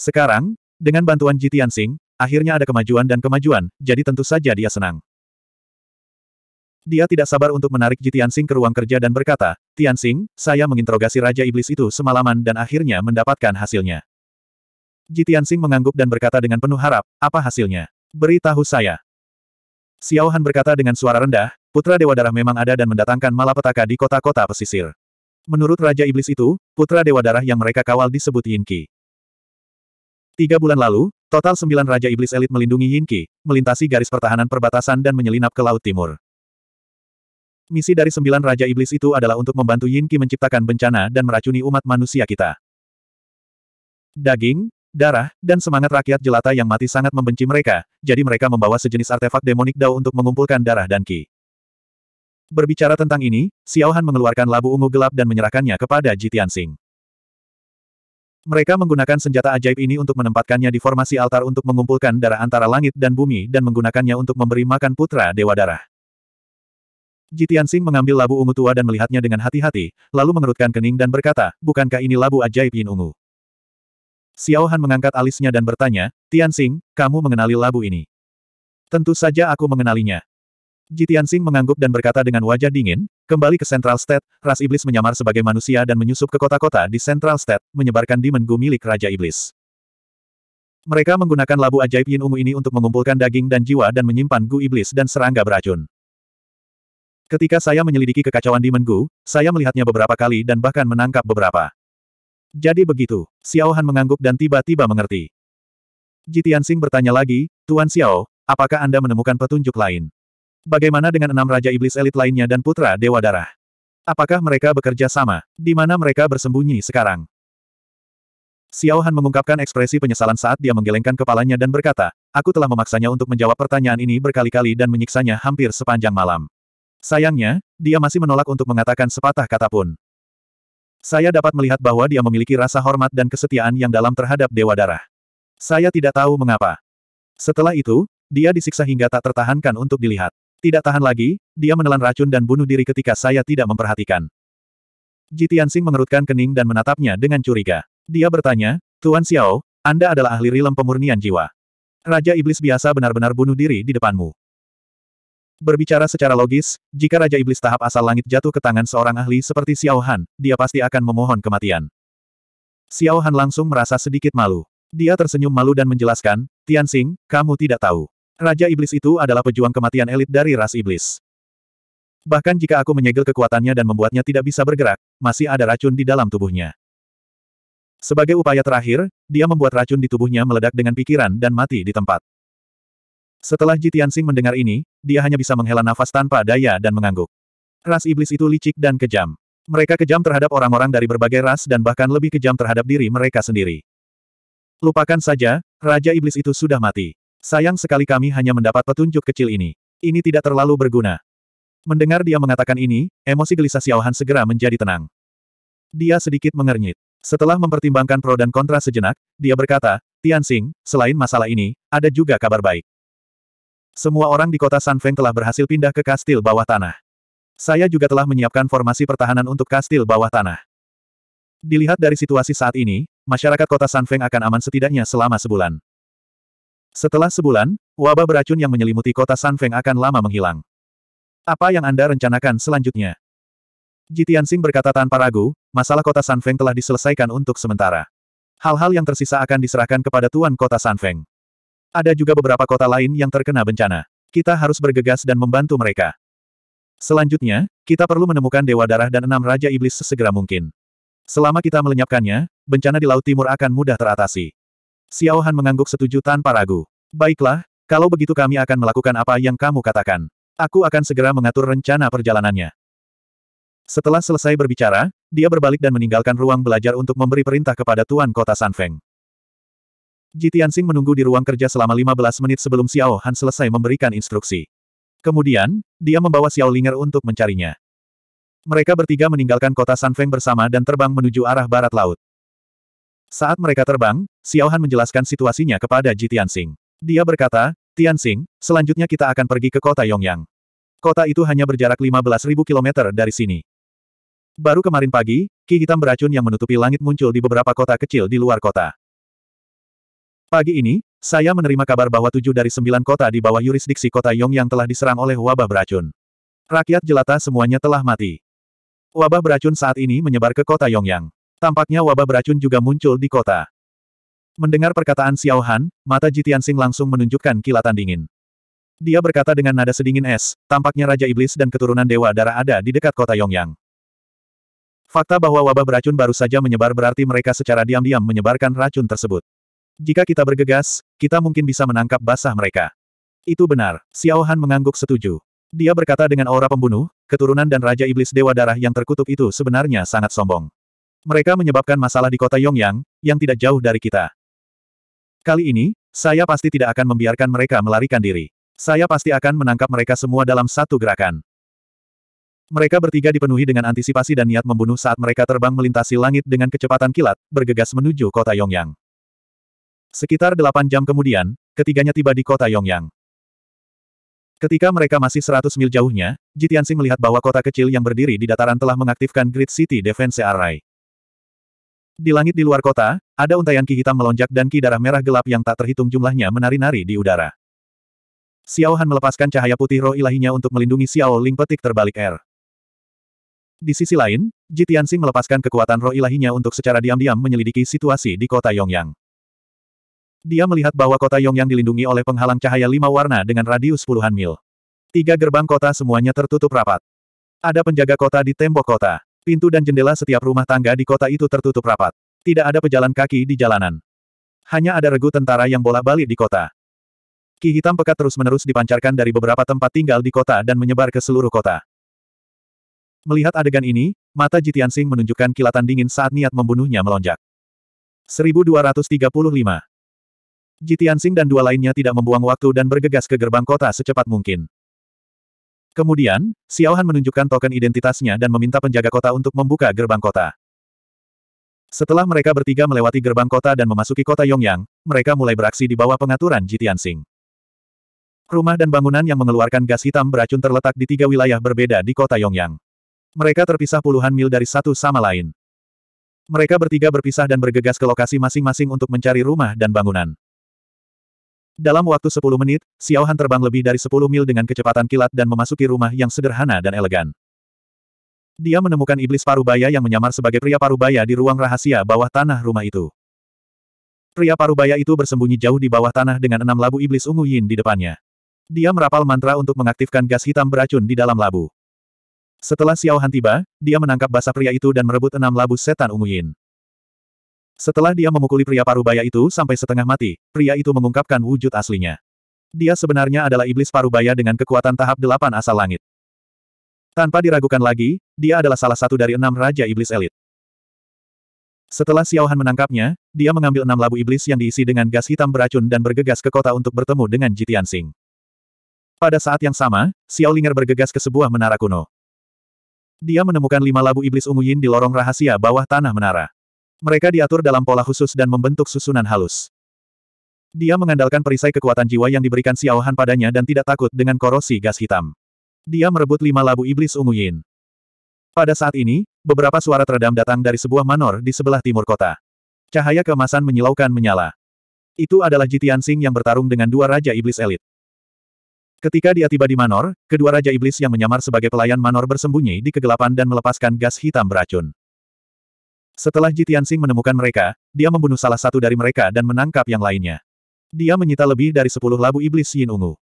Sekarang, dengan bantuan Ji Tianxing, akhirnya ada kemajuan dan kemajuan, jadi tentu saja dia senang. Dia tidak sabar untuk menarik Ji Tianxing ke ruang kerja dan berkata, Tianxing, saya menginterogasi Raja Iblis itu semalaman dan akhirnya mendapatkan hasilnya. Ji Tianxing mengangguk dan berkata dengan penuh harap, apa hasilnya? Beritahu saya. Xiao Han berkata dengan suara rendah, Putra Dewa Darah memang ada dan mendatangkan malapetaka di kota-kota pesisir. Menurut Raja Iblis itu, putra Dewa Darah yang mereka kawal disebut Yinki. Tiga bulan lalu, total sembilan Raja Iblis elit melindungi Yinki, melintasi garis pertahanan perbatasan dan menyelinap ke Laut Timur. Misi dari sembilan Raja Iblis itu adalah untuk membantu Yinki menciptakan bencana dan meracuni umat manusia kita. Daging, darah, dan semangat rakyat jelata yang mati sangat membenci mereka, jadi mereka membawa sejenis artefak demonik Dao untuk mengumpulkan darah dan Ki. Berbicara tentang ini, Xiao Han mengeluarkan labu ungu gelap dan menyerahkannya kepada Ji Tianxing. Mereka menggunakan senjata ajaib ini untuk menempatkannya di formasi altar untuk mengumpulkan darah antara langit dan bumi dan menggunakannya untuk memberi makan putra Dewa Darah. Ji Tianxing mengambil labu ungu tua dan melihatnya dengan hati-hati, lalu mengerutkan kening dan berkata, bukankah ini labu ajaib yin ungu? Xiao Han mengangkat alisnya dan bertanya, Tianxing, kamu mengenali labu ini? Tentu saja aku mengenalinya. Jitian Sing mengangguk dan berkata dengan wajah dingin, kembali ke Central State, ras iblis menyamar sebagai manusia dan menyusup ke kota-kota di Central State, menyebarkan demon gu milik Raja Iblis. Mereka menggunakan labu ajaib yin ungu ini untuk mengumpulkan daging dan jiwa dan menyimpan gu iblis dan serangga beracun. Ketika saya menyelidiki kekacauan demon gu, saya melihatnya beberapa kali dan bahkan menangkap beberapa. Jadi begitu, Xiao Han mengangguk dan tiba-tiba mengerti. Jitian Sing bertanya lagi, Tuan Xiao, apakah Anda menemukan petunjuk lain? Bagaimana dengan enam raja iblis elit lainnya dan putra Dewa Darah? Apakah mereka bekerja sama? Di mana mereka bersembunyi sekarang? Xiao Han mengungkapkan ekspresi penyesalan saat dia menggelengkan kepalanya dan berkata, Aku telah memaksanya untuk menjawab pertanyaan ini berkali-kali dan menyiksanya hampir sepanjang malam. Sayangnya, dia masih menolak untuk mengatakan sepatah kata pun. Saya dapat melihat bahwa dia memiliki rasa hormat dan kesetiaan yang dalam terhadap Dewa Darah. Saya tidak tahu mengapa. Setelah itu, dia disiksa hingga tak tertahankan untuk dilihat. Tidak tahan lagi, dia menelan racun dan bunuh diri ketika saya tidak memperhatikan. Tianxing mengerutkan kening dan menatapnya dengan curiga. Dia bertanya, Tuan Xiao, Anda adalah ahli rilem pemurnian jiwa. Raja Iblis biasa benar-benar bunuh diri di depanmu. Berbicara secara logis, jika Raja Iblis tahap asal langit jatuh ke tangan seorang ahli seperti Xiao Han, dia pasti akan memohon kematian. Xiao Han langsung merasa sedikit malu. Dia tersenyum malu dan menjelaskan, Tianxing, kamu tidak tahu. Raja Iblis itu adalah pejuang kematian elit dari ras iblis. Bahkan jika aku menyegel kekuatannya dan membuatnya tidak bisa bergerak, masih ada racun di dalam tubuhnya. Sebagai upaya terakhir, dia membuat racun di tubuhnya meledak dengan pikiran dan mati di tempat. Setelah Jitian Sing mendengar ini, dia hanya bisa menghela nafas tanpa daya dan mengangguk. Ras iblis itu licik dan kejam. Mereka kejam terhadap orang-orang dari berbagai ras dan bahkan lebih kejam terhadap diri mereka sendiri. Lupakan saja, Raja Iblis itu sudah mati. Sayang sekali kami hanya mendapat petunjuk kecil ini. Ini tidak terlalu berguna. Mendengar dia mengatakan ini, emosi gelisah Xiao Han segera menjadi tenang. Dia sedikit mengernyit. Setelah mempertimbangkan pro dan kontra sejenak, dia berkata, Tianxing, selain masalah ini, ada juga kabar baik. Semua orang di kota San Feng telah berhasil pindah ke kastil bawah tanah. Saya juga telah menyiapkan formasi pertahanan untuk kastil bawah tanah. Dilihat dari situasi saat ini, masyarakat kota San Feng akan aman setidaknya selama sebulan. Setelah sebulan, wabah beracun yang menyelimuti kota Sanfeng akan lama menghilang. Apa yang Anda rencanakan selanjutnya? Jitiansing berkata tanpa ragu, masalah kota Sanfeng telah diselesaikan untuk sementara. Hal-hal yang tersisa akan diserahkan kepada Tuan Kota Sanfeng. Ada juga beberapa kota lain yang terkena bencana. Kita harus bergegas dan membantu mereka. Selanjutnya, kita perlu menemukan Dewa Darah dan enam Raja Iblis sesegera mungkin. Selama kita melenyapkannya, bencana di Laut Timur akan mudah teratasi. Xiao Han mengangguk setuju tanpa ragu. Baiklah, kalau begitu kami akan melakukan apa yang kamu katakan. Aku akan segera mengatur rencana perjalanannya. Setelah selesai berbicara, dia berbalik dan meninggalkan ruang belajar untuk memberi perintah kepada Tuan Kota Sanfeng. Ji Tianxing menunggu di ruang kerja selama 15 menit sebelum Xiao Han selesai memberikan instruksi. Kemudian, dia membawa Xiao Linger untuk mencarinya. Mereka bertiga meninggalkan kota Sanfeng bersama dan terbang menuju arah barat laut. Saat mereka terbang, Xiao Han menjelaskan situasinya kepada Ji Tianxing. Dia berkata, Tianxing, selanjutnya kita akan pergi ke kota Yongyang. Kota itu hanya berjarak 15.000 km dari sini. Baru kemarin pagi, ki hitam beracun yang menutupi langit muncul di beberapa kota kecil di luar kota. Pagi ini, saya menerima kabar bahwa tujuh dari sembilan kota di bawah yurisdiksi kota Yongyang telah diserang oleh wabah beracun. Rakyat jelata semuanya telah mati. Wabah beracun saat ini menyebar ke kota Yongyang. Tampaknya wabah beracun juga muncul di kota. Mendengar perkataan Xiao Han, mata Jitiansing langsung menunjukkan kilatan dingin. Dia berkata dengan nada sedingin es, tampaknya Raja Iblis dan keturunan Dewa Darah ada di dekat kota Yongyang. Fakta bahwa wabah beracun baru saja menyebar berarti mereka secara diam-diam menyebarkan racun tersebut. Jika kita bergegas, kita mungkin bisa menangkap basah mereka. Itu benar, Xiao Han mengangguk setuju. Dia berkata dengan aura pembunuh, keturunan dan Raja Iblis Dewa Darah yang terkutuk itu sebenarnya sangat sombong. Mereka menyebabkan masalah di kota Yongyang, yang tidak jauh dari kita. Kali ini, saya pasti tidak akan membiarkan mereka melarikan diri. Saya pasti akan menangkap mereka semua dalam satu gerakan. Mereka bertiga dipenuhi dengan antisipasi dan niat membunuh saat mereka terbang melintasi langit dengan kecepatan kilat, bergegas menuju kota Yongyang. Sekitar delapan jam kemudian, ketiganya tiba di kota Yongyang. Ketika mereka masih 100 mil jauhnya, Jitiansing melihat bahwa kota kecil yang berdiri di dataran telah mengaktifkan Grid City Defense Array. Di langit di luar kota, ada untaian ki hitam melonjak dan ki darah merah gelap yang tak terhitung jumlahnya menari-nari di udara. Xiao Han melepaskan cahaya putih roh ilahinya untuk melindungi Xiao Ling petik terbalik air. Di sisi lain, Ji Tianxing melepaskan kekuatan roh ilahinya untuk secara diam-diam menyelidiki situasi di kota Yongyang. Dia melihat bahwa kota Yongyang dilindungi oleh penghalang cahaya lima warna dengan radius puluhan mil. Tiga gerbang kota semuanya tertutup rapat. Ada penjaga kota di tembok kota. Pintu dan jendela setiap rumah tangga di kota itu tertutup rapat. Tidak ada pejalan kaki di jalanan. Hanya ada regu tentara yang bolak-balik di kota. Ki hitam pekat terus-menerus dipancarkan dari beberapa tempat tinggal di kota dan menyebar ke seluruh kota. Melihat adegan ini, mata Jitian Sing menunjukkan kilatan dingin saat niat membunuhnya melonjak. 1235 Jitian Sing dan dua lainnya tidak membuang waktu dan bergegas ke gerbang kota secepat mungkin. Kemudian, Xiao Han menunjukkan token identitasnya dan meminta penjaga kota untuk membuka gerbang kota. Setelah mereka bertiga melewati gerbang kota dan memasuki kota Yongyang, mereka mulai beraksi di bawah pengaturan Jitian Sing. Rumah dan bangunan yang mengeluarkan gas hitam beracun terletak di tiga wilayah berbeda di kota Yongyang. Mereka terpisah puluhan mil dari satu sama lain. Mereka bertiga berpisah dan bergegas ke lokasi masing-masing untuk mencari rumah dan bangunan. Dalam waktu 10 menit, Xiao Han terbang lebih dari 10 mil dengan kecepatan kilat dan memasuki rumah yang sederhana dan elegan. Dia menemukan iblis parubaya yang menyamar sebagai pria parubaya di ruang rahasia bawah tanah rumah itu. Pria parubaya itu bersembunyi jauh di bawah tanah dengan enam labu iblis ungu yin di depannya. Dia merapal mantra untuk mengaktifkan gas hitam beracun di dalam labu. Setelah Xiao Han tiba, dia menangkap basah pria itu dan merebut enam labu setan ungu yin. Setelah dia memukuli pria parubaya itu sampai setengah mati, pria itu mengungkapkan wujud aslinya. Dia sebenarnya adalah iblis parubaya dengan kekuatan tahap delapan asal langit. Tanpa diragukan lagi, dia adalah salah satu dari enam raja iblis elit. Setelah Xiao Han menangkapnya, dia mengambil enam labu iblis yang diisi dengan gas hitam beracun dan bergegas ke kota untuk bertemu dengan Jitian Sing. Pada saat yang sama, Xiao Xiaolinger bergegas ke sebuah menara kuno. Dia menemukan lima labu iblis ungu yin di lorong rahasia bawah tanah menara. Mereka diatur dalam pola khusus dan membentuk susunan halus. Dia mengandalkan perisai kekuatan jiwa yang diberikan Xiao Han padanya dan tidak takut dengan korosi gas hitam. Dia merebut lima labu iblis ungu Yin. Pada saat ini, beberapa suara teredam datang dari sebuah manor di sebelah timur kota. Cahaya kemasan menyilaukan menyala. Itu adalah Jitian Sing yang bertarung dengan dua raja iblis elit. Ketika dia tiba di Manor, kedua Raja Iblis yang menyamar sebagai pelayan Manor bersembunyi di kegelapan dan melepaskan gas hitam beracun. Setelah Jitiansing menemukan mereka, dia membunuh salah satu dari mereka dan menangkap yang lainnya. Dia menyita lebih dari sepuluh labu iblis Yin Ungu.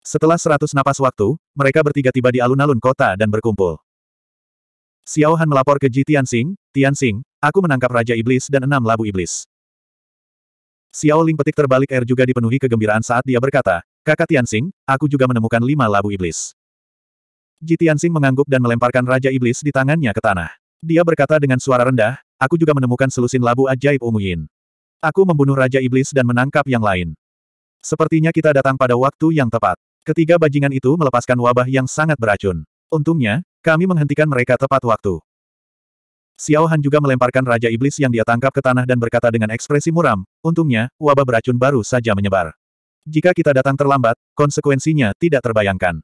Setelah seratus napas waktu, mereka bertiga tiba di alun-alun kota dan berkumpul. Xiao Han melapor ke Ji Tianxing, Tianxing, aku menangkap Raja Iblis dan enam labu iblis. Xiao Ling petik terbalik air juga dipenuhi kegembiraan saat dia berkata, kakak Tianxing, aku juga menemukan lima labu iblis. Ji Tianxing mengangguk dan melemparkan Raja Iblis di tangannya ke tanah. Dia berkata dengan suara rendah, aku juga menemukan selusin labu ajaib Yin. Aku membunuh Raja Iblis dan menangkap yang lain. Sepertinya kita datang pada waktu yang tepat. Ketiga bajingan itu melepaskan wabah yang sangat beracun. Untungnya, kami menghentikan mereka tepat waktu. Xiao Han juga melemparkan Raja Iblis yang dia tangkap ke tanah dan berkata dengan ekspresi muram, untungnya, wabah beracun baru saja menyebar. Jika kita datang terlambat, konsekuensinya tidak terbayangkan.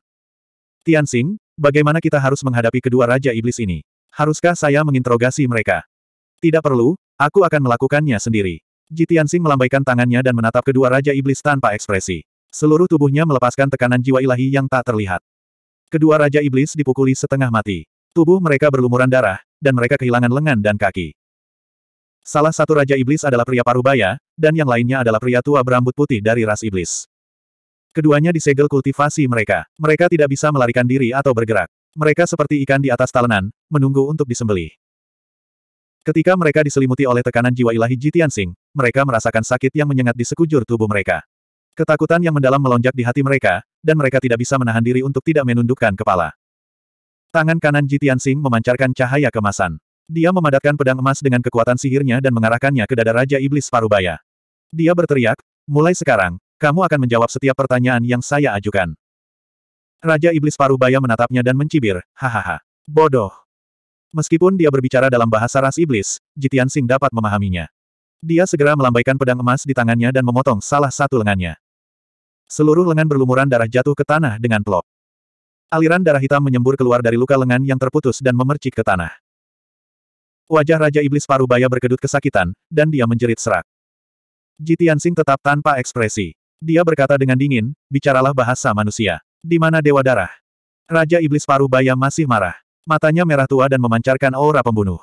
Tian Tianxing, bagaimana kita harus menghadapi kedua Raja Iblis ini? Haruskah saya menginterogasi mereka? Tidak perlu, aku akan melakukannya sendiri. Jitiansing melambaikan tangannya dan menatap kedua Raja Iblis tanpa ekspresi. Seluruh tubuhnya melepaskan tekanan jiwa ilahi yang tak terlihat. Kedua Raja Iblis dipukuli setengah mati. Tubuh mereka berlumuran darah, dan mereka kehilangan lengan dan kaki. Salah satu Raja Iblis adalah pria parubaya, dan yang lainnya adalah pria tua berambut putih dari ras iblis. Keduanya disegel kultivasi mereka. Mereka tidak bisa melarikan diri atau bergerak. Mereka seperti ikan di atas talenan, menunggu untuk disembelih. Ketika mereka diselimuti oleh tekanan jiwa ilahi Jitian Sing, mereka merasakan sakit yang menyengat di sekujur tubuh mereka. Ketakutan yang mendalam melonjak di hati mereka, dan mereka tidak bisa menahan diri untuk tidak menundukkan kepala. Tangan kanan Jitian Sing memancarkan cahaya kemasan. Dia memadatkan pedang emas dengan kekuatan sihirnya dan mengarahkannya ke dada Raja Iblis Parubaya. Dia berteriak, mulai sekarang, kamu akan menjawab setiap pertanyaan yang saya ajukan. Raja Iblis Parubaya menatapnya dan mencibir, hahaha. Bodoh. Meskipun dia berbicara dalam bahasa ras iblis, Jitian Sing dapat memahaminya. Dia segera melambaikan pedang emas di tangannya dan memotong salah satu lengannya. Seluruh lengan berlumuran darah jatuh ke tanah dengan plop. Aliran darah hitam menyembur keluar dari luka lengan yang terputus dan memercik ke tanah. Wajah Raja Iblis Parubaya berkedut kesakitan, dan dia menjerit serak. Jitian Sing tetap tanpa ekspresi. Dia berkata dengan dingin, bicaralah bahasa manusia. Di mana Dewa Darah? Raja Iblis Paruh Baya masih marah. Matanya merah tua dan memancarkan aura pembunuh.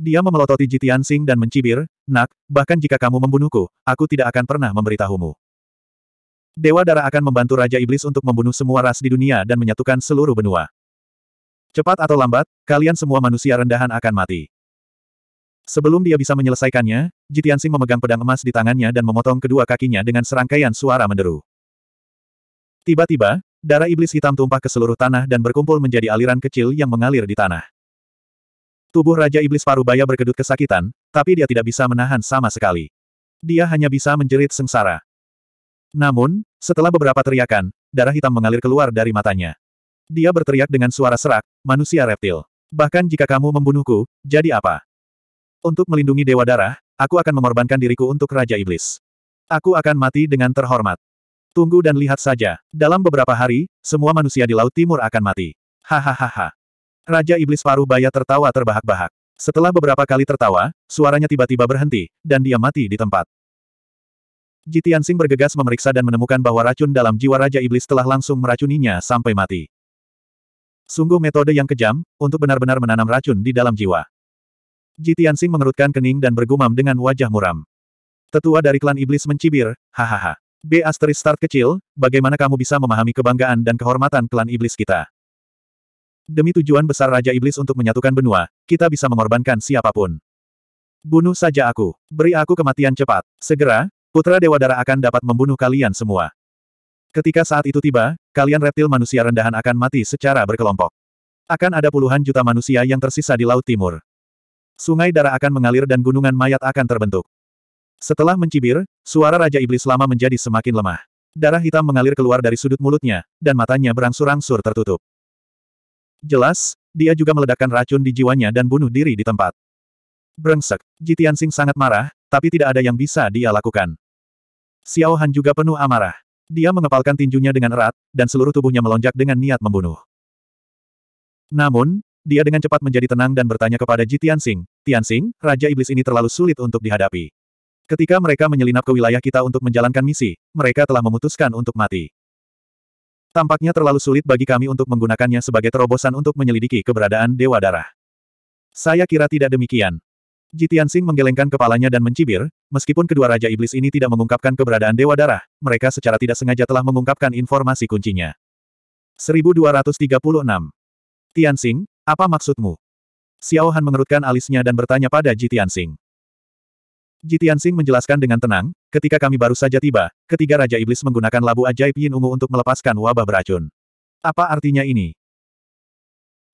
Dia memelototi Jitian Sing dan mencibir, Nak, bahkan jika kamu membunuhku, aku tidak akan pernah memberitahumu. Dewa Darah akan membantu Raja Iblis untuk membunuh semua ras di dunia dan menyatukan seluruh benua. Cepat atau lambat, kalian semua manusia rendahan akan mati. Sebelum dia bisa menyelesaikannya, Jitian Sing memegang pedang emas di tangannya dan memotong kedua kakinya dengan serangkaian suara menderu. Tiba-tiba, darah iblis hitam tumpah ke seluruh tanah dan berkumpul menjadi aliran kecil yang mengalir di tanah. Tubuh Raja Iblis Parubaya berkedut kesakitan, tapi dia tidak bisa menahan sama sekali. Dia hanya bisa menjerit sengsara. Namun, setelah beberapa teriakan, darah hitam mengalir keluar dari matanya. Dia berteriak dengan suara serak, manusia reptil. Bahkan jika kamu membunuhku, jadi apa? Untuk melindungi Dewa Darah, aku akan mengorbankan diriku untuk Raja Iblis. Aku akan mati dengan terhormat. Tunggu dan lihat saja, dalam beberapa hari, semua manusia di Laut Timur akan mati. Hahaha. Raja Iblis Paruh Baya tertawa terbahak-bahak. Setelah beberapa kali tertawa, suaranya tiba-tiba berhenti, dan dia mati di tempat. Jitian Sing bergegas memeriksa dan menemukan bahwa racun dalam jiwa Raja Iblis telah langsung meracuninya sampai mati. Sungguh metode yang kejam, untuk benar-benar menanam racun di dalam jiwa. Jitian Sing mengerutkan kening dan bergumam dengan wajah muram. Tetua dari klan Iblis mencibir, hahaha. B asteris start kecil, bagaimana kamu bisa memahami kebanggaan dan kehormatan klan iblis kita? Demi tujuan besar Raja Iblis untuk menyatukan benua, kita bisa mengorbankan siapapun. Bunuh saja aku. Beri aku kematian cepat. Segera, Putra Dewa darah akan dapat membunuh kalian semua. Ketika saat itu tiba, kalian reptil manusia rendahan akan mati secara berkelompok. Akan ada puluhan juta manusia yang tersisa di Laut Timur. Sungai darah akan mengalir dan gunungan mayat akan terbentuk. Setelah mencibir, suara Raja Iblis lama menjadi semakin lemah. Darah hitam mengalir keluar dari sudut mulutnya, dan matanya berangsur-angsur tertutup. Jelas, dia juga meledakkan racun di jiwanya dan bunuh diri di tempat. Brengsek, Jitiansing sangat marah, tapi tidak ada yang bisa dia lakukan. Xiao Han juga penuh amarah. Dia mengepalkan tinjunya dengan erat, dan seluruh tubuhnya melonjak dengan niat membunuh. Namun, dia dengan cepat menjadi tenang dan bertanya kepada Sing, Tian Tianxing, Raja Iblis ini terlalu sulit untuk dihadapi. Ketika mereka menyelinap ke wilayah kita untuk menjalankan misi, mereka telah memutuskan untuk mati. Tampaknya terlalu sulit bagi kami untuk menggunakannya sebagai terobosan untuk menyelidiki keberadaan Dewa Darah. Saya kira tidak demikian. Tianxing menggelengkan kepalanya dan mencibir, meskipun kedua Raja Iblis ini tidak mengungkapkan keberadaan Dewa Darah, mereka secara tidak sengaja telah mengungkapkan informasi kuncinya. 1236. Tianxing, apa maksudmu? Xiao Han mengerutkan alisnya dan bertanya pada Tianxing. Jitian Sing menjelaskan dengan tenang, ketika kami baru saja tiba, ketiga Raja Iblis menggunakan labu ajaib Yin Ungu untuk melepaskan wabah beracun. Apa artinya ini?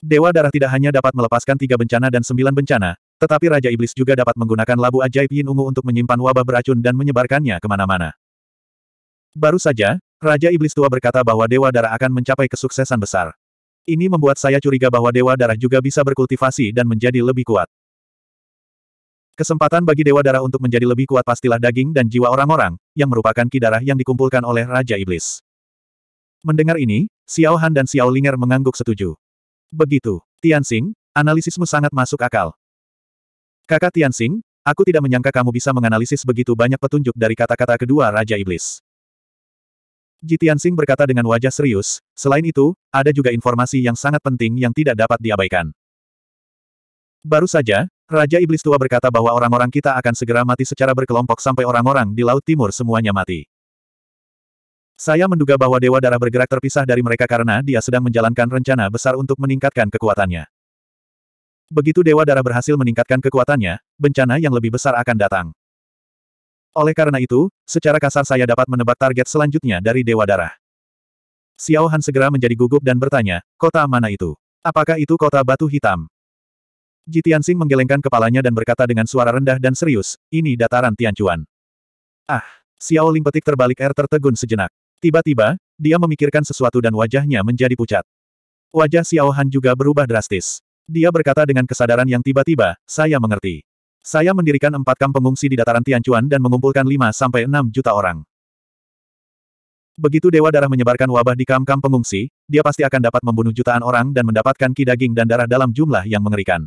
Dewa Darah tidak hanya dapat melepaskan tiga bencana dan sembilan bencana, tetapi Raja Iblis juga dapat menggunakan labu ajaib Yin Ungu untuk menyimpan wabah beracun dan menyebarkannya kemana-mana. Baru saja, Raja Iblis tua berkata bahwa Dewa Darah akan mencapai kesuksesan besar. Ini membuat saya curiga bahwa Dewa Darah juga bisa berkultivasi dan menjadi lebih kuat. Kesempatan bagi Dewa Darah untuk menjadi lebih kuat pastilah daging dan jiwa orang-orang, yang merupakan ki darah yang dikumpulkan oleh Raja Iblis. Mendengar ini, Xiao Han dan Xiao Linger mengangguk setuju. Begitu, Tianxing, analisismu sangat masuk akal. Kakak Tianxing, aku tidak menyangka kamu bisa menganalisis begitu banyak petunjuk dari kata-kata kedua Raja Iblis. Ji Tianxing berkata dengan wajah serius, selain itu, ada juga informasi yang sangat penting yang tidak dapat diabaikan. Baru saja, Raja Iblis Tua berkata bahwa orang-orang kita akan segera mati secara berkelompok sampai orang-orang di Laut Timur semuanya mati. Saya menduga bahwa Dewa Darah bergerak terpisah dari mereka karena dia sedang menjalankan rencana besar untuk meningkatkan kekuatannya. Begitu Dewa Darah berhasil meningkatkan kekuatannya, bencana yang lebih besar akan datang. Oleh karena itu, secara kasar saya dapat menebak target selanjutnya dari Dewa Darah. Xiao Han segera menjadi gugup dan bertanya, kota mana itu? Apakah itu kota batu hitam? Ji Tianxing menggelengkan kepalanya dan berkata dengan suara rendah dan serius, ini dataran Tianchuan." Ah, Xiao Ling petik terbalik air tertegun sejenak. Tiba-tiba, dia memikirkan sesuatu dan wajahnya menjadi pucat. Wajah Xiao Han juga berubah drastis. Dia berkata dengan kesadaran yang tiba-tiba, saya mengerti. Saya mendirikan empat kamp pengungsi di dataran Tianchuan dan mengumpulkan lima sampai enam juta orang. Begitu Dewa Darah menyebarkan wabah di kamp-kamp pengungsi, dia pasti akan dapat membunuh jutaan orang dan mendapatkan ki daging dan darah dalam jumlah yang mengerikan.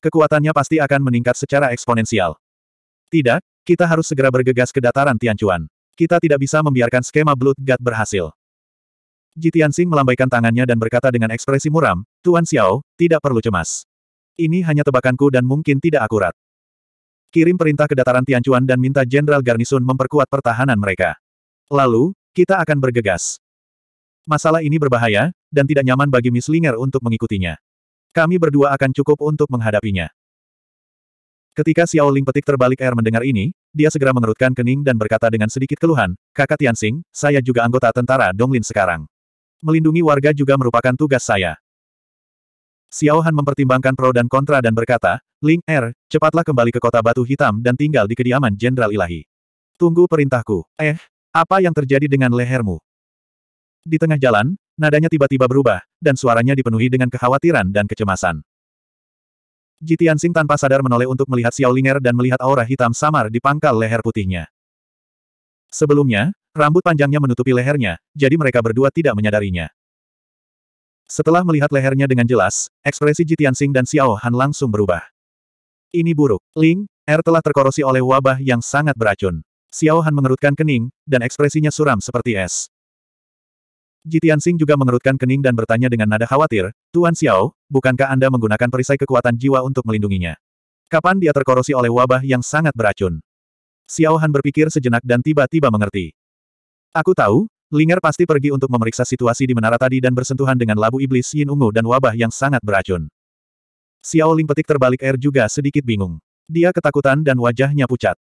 Kekuatannya pasti akan meningkat secara eksponensial. Tidak, kita harus segera bergegas ke dataran Tianchuan. Kita tidak bisa membiarkan skema Blood God berhasil. Jitiansing melambaikan tangannya dan berkata dengan ekspresi muram, Tuan Xiao, tidak perlu cemas. Ini hanya tebakanku dan mungkin tidak akurat. Kirim perintah ke dataran Tianchuan dan minta Jenderal Garnison memperkuat pertahanan mereka. Lalu, kita akan bergegas. Masalah ini berbahaya, dan tidak nyaman bagi Miss Linger untuk mengikutinya. Kami berdua akan cukup untuk menghadapinya. Ketika Xiao Ling petik terbalik air mendengar ini, dia segera mengerutkan kening dan berkata dengan sedikit keluhan, Kakak Tianxing, saya juga anggota tentara Donglin sekarang. Melindungi warga juga merupakan tugas saya. Xiao Han mempertimbangkan pro dan kontra dan berkata, Ling Er, cepatlah kembali ke kota batu hitam dan tinggal di kediaman Jenderal Ilahi. Tunggu perintahku. Eh, apa yang terjadi dengan lehermu? Di tengah jalan, Nadanya tiba-tiba berubah, dan suaranya dipenuhi dengan kekhawatiran dan kecemasan. Ji Tianxing tanpa sadar menoleh untuk melihat Xiao Ling'er dan melihat aura hitam samar di pangkal leher putihnya. Sebelumnya, rambut panjangnya menutupi lehernya, jadi mereka berdua tidak menyadarinya. Setelah melihat lehernya dengan jelas, ekspresi Ji Tianxing dan Xiao Han langsung berubah. Ini buruk. Ling, Er telah terkorosi oleh wabah yang sangat beracun. Xiao Han mengerutkan kening, dan ekspresinya suram seperti es. Jitian Sing juga mengerutkan kening dan bertanya dengan nada khawatir, Tuan Xiao, bukankah Anda menggunakan perisai kekuatan jiwa untuk melindunginya? Kapan dia terkorosi oleh wabah yang sangat beracun? Xiao Han berpikir sejenak dan tiba-tiba mengerti. Aku tahu, Linger pasti pergi untuk memeriksa situasi di menara tadi dan bersentuhan dengan labu iblis Yin Ungu dan wabah yang sangat beracun. Xiao Ling petik terbalik air juga sedikit bingung. Dia ketakutan dan wajahnya pucat.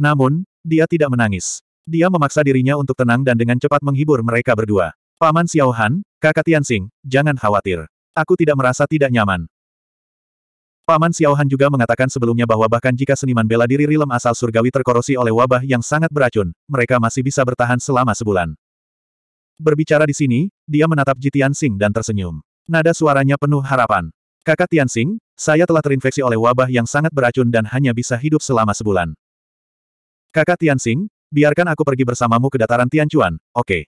Namun, dia tidak menangis. Dia memaksa dirinya untuk tenang dan dengan cepat menghibur mereka berdua. Paman Xiaohan, kakak Tianxing, jangan khawatir. Aku tidak merasa tidak nyaman. Paman Xiaohan juga mengatakan sebelumnya bahwa bahkan jika seniman bela diri rilem asal surgawi terkorosi oleh wabah yang sangat beracun, mereka masih bisa bertahan selama sebulan. Berbicara di sini, dia menatap Ji Tianxing dan tersenyum. Nada suaranya penuh harapan. Kakak Tianxing, saya telah terinfeksi oleh wabah yang sangat beracun dan hanya bisa hidup selama sebulan. Kakak Tianxing, biarkan aku pergi bersamamu ke dataran Tianchuan, oke. Okay.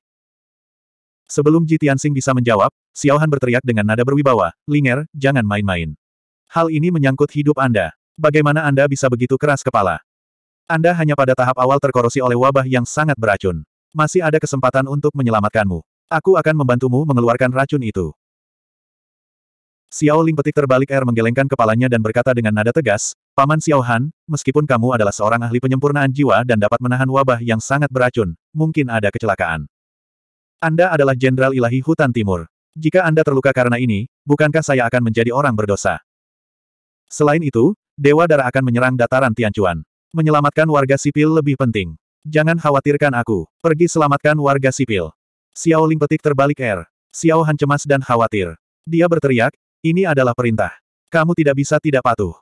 Sebelum Ji Tianxing bisa menjawab, Xiao Han berteriak dengan nada berwibawa, Linger, jangan main-main. Hal ini menyangkut hidup Anda. Bagaimana Anda bisa begitu keras kepala? Anda hanya pada tahap awal terkorosi oleh wabah yang sangat beracun. Masih ada kesempatan untuk menyelamatkanmu. Aku akan membantumu mengeluarkan racun itu. Xiao Ling petik terbalik air menggelengkan kepalanya dan berkata dengan nada tegas, Paman Xiao Han, meskipun kamu adalah seorang ahli penyempurnaan jiwa dan dapat menahan wabah yang sangat beracun, mungkin ada kecelakaan. Anda adalah Jenderal Ilahi Hutan Timur. Jika Anda terluka karena ini, bukankah saya akan menjadi orang berdosa? Selain itu, Dewa Darah akan menyerang dataran Tianchuan. Menyelamatkan warga sipil lebih penting. Jangan khawatirkan aku. Pergi selamatkan warga sipil. Xiao Ling petik terbalik air. Xiao Han cemas dan khawatir. Dia berteriak, ini adalah perintah. Kamu tidak bisa tidak patuh.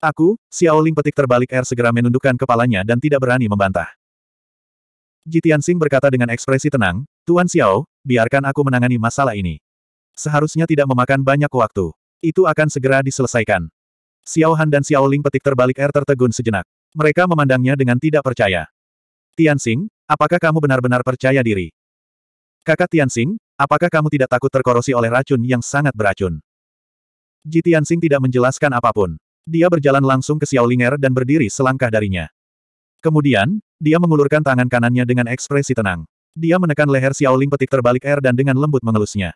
Aku, Xiao Ling petik terbalik air segera menundukkan kepalanya dan tidak berani membantah. Jitian Sing berkata dengan ekspresi tenang, Tuan Xiao, biarkan aku menangani masalah ini. Seharusnya tidak memakan banyak waktu. Itu akan segera diselesaikan. Xiao Han dan Xiao Ling petik terbalik air tertegun sejenak. Mereka memandangnya dengan tidak percaya. Tianxing, apakah kamu benar-benar percaya diri? Kakak Tianxing, apakah kamu tidak takut terkorosi oleh racun yang sangat beracun? Ji Tianxing tidak menjelaskan apapun. Dia berjalan langsung ke Xiao Linger dan berdiri selangkah darinya. Kemudian, dia mengulurkan tangan kanannya dengan ekspresi tenang. Dia menekan leher Xiaoling petik terbalik air dan dengan lembut mengelusnya.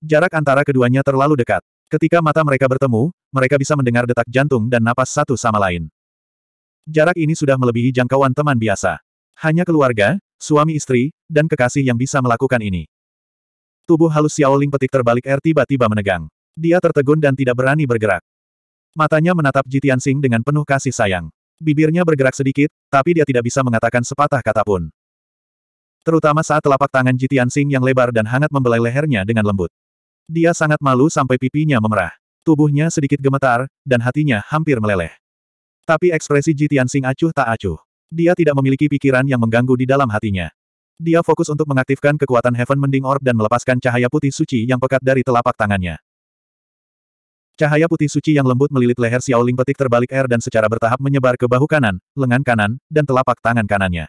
Jarak antara keduanya terlalu dekat. Ketika mata mereka bertemu, mereka bisa mendengar detak jantung dan napas satu sama lain. Jarak ini sudah melebihi jangkauan teman biasa. Hanya keluarga, suami istri, dan kekasih yang bisa melakukan ini. Tubuh halus Xiaoling petik terbalik air tiba-tiba menegang. Dia tertegun dan tidak berani bergerak. Matanya menatap Jitian Sing dengan penuh kasih sayang. Bibirnya bergerak sedikit, tapi dia tidak bisa mengatakan sepatah kata pun terutama saat telapak tangan Jitian Sing yang lebar dan hangat membelai lehernya dengan lembut. Dia sangat malu sampai pipinya memerah. Tubuhnya sedikit gemetar, dan hatinya hampir meleleh. Tapi ekspresi Jitian Sing acuh tak acuh. Dia tidak memiliki pikiran yang mengganggu di dalam hatinya. Dia fokus untuk mengaktifkan kekuatan Heaven Mending Orb dan melepaskan cahaya putih suci yang pekat dari telapak tangannya. Cahaya putih suci yang lembut melilit leher Xiaoling petik terbalik air dan secara bertahap menyebar ke bahu kanan, lengan kanan, dan telapak tangan kanannya.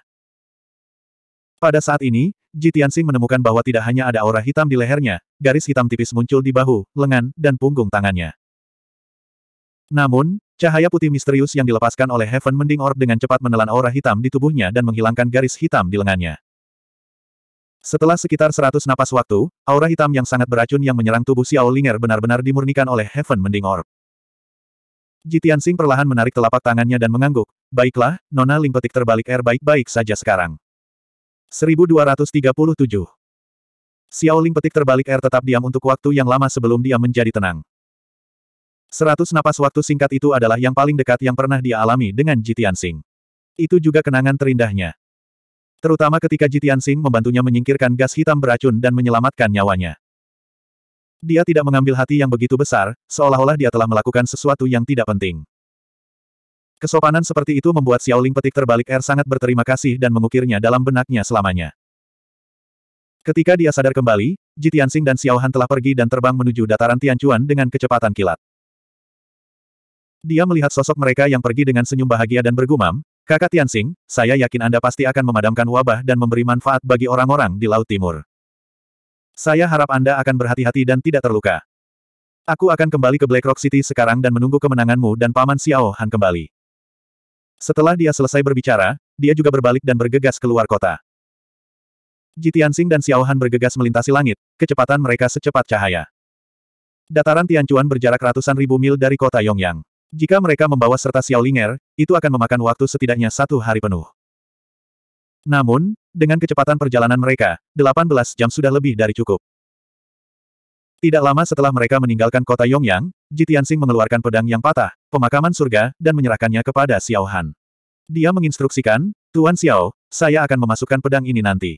Pada saat ini, Ji menemukan bahwa tidak hanya ada aura hitam di lehernya, garis hitam tipis muncul di bahu, lengan, dan punggung tangannya. Namun, cahaya putih misterius yang dilepaskan oleh Heaven Mending Orb dengan cepat menelan aura hitam di tubuhnya dan menghilangkan garis hitam di lengannya. Setelah sekitar 100 napas waktu, aura hitam yang sangat beracun yang menyerang tubuh Xiao Linger benar-benar dimurnikan oleh Heaven Mending Orb. Jitiansing perlahan menarik telapak tangannya dan mengangguk, baiklah, Nona Ling petik terbalik air baik-baik saja sekarang. 1237. Xiaoling petik terbalik air tetap diam untuk waktu yang lama sebelum dia menjadi tenang. Seratus napas waktu singkat itu adalah yang paling dekat yang pernah dia alami dengan Jitian Sing. Itu juga kenangan terindahnya. Terutama ketika Jitian Sing membantunya menyingkirkan gas hitam beracun dan menyelamatkan nyawanya. Dia tidak mengambil hati yang begitu besar, seolah-olah dia telah melakukan sesuatu yang tidak penting. Kesopanan seperti itu membuat Xiaoling petik terbalik air sangat berterima kasih dan mengukirnya dalam benaknya selamanya. Ketika dia sadar kembali, Ji Tianxing dan Xiao Han telah pergi dan terbang menuju dataran Tianchuan dengan kecepatan kilat. Dia melihat sosok mereka yang pergi dengan senyum bahagia dan bergumam, Kakak Tianxing, saya yakin Anda pasti akan memadamkan wabah dan memberi manfaat bagi orang-orang di Laut Timur. Saya harap Anda akan berhati-hati dan tidak terluka. Aku akan kembali ke Black Rock City sekarang dan menunggu kemenanganmu dan Paman Xiao Han kembali. Setelah dia selesai berbicara, dia juga berbalik dan bergegas keluar kota. Jitiansing dan Xiaohan bergegas melintasi langit, kecepatan mereka secepat cahaya. Dataran Tianchuan berjarak ratusan ribu mil dari kota Yongyang. Jika mereka membawa serta Xiaolinger, itu akan memakan waktu setidaknya satu hari penuh. Namun, dengan kecepatan perjalanan mereka, 18 jam sudah lebih dari cukup. Tidak lama setelah mereka meninggalkan kota Yongyang, Jitiansing mengeluarkan pedang yang patah, pemakaman surga, dan menyerahkannya kepada Xiao Han. Dia menginstruksikan, Tuan Xiao, saya akan memasukkan pedang ini nanti.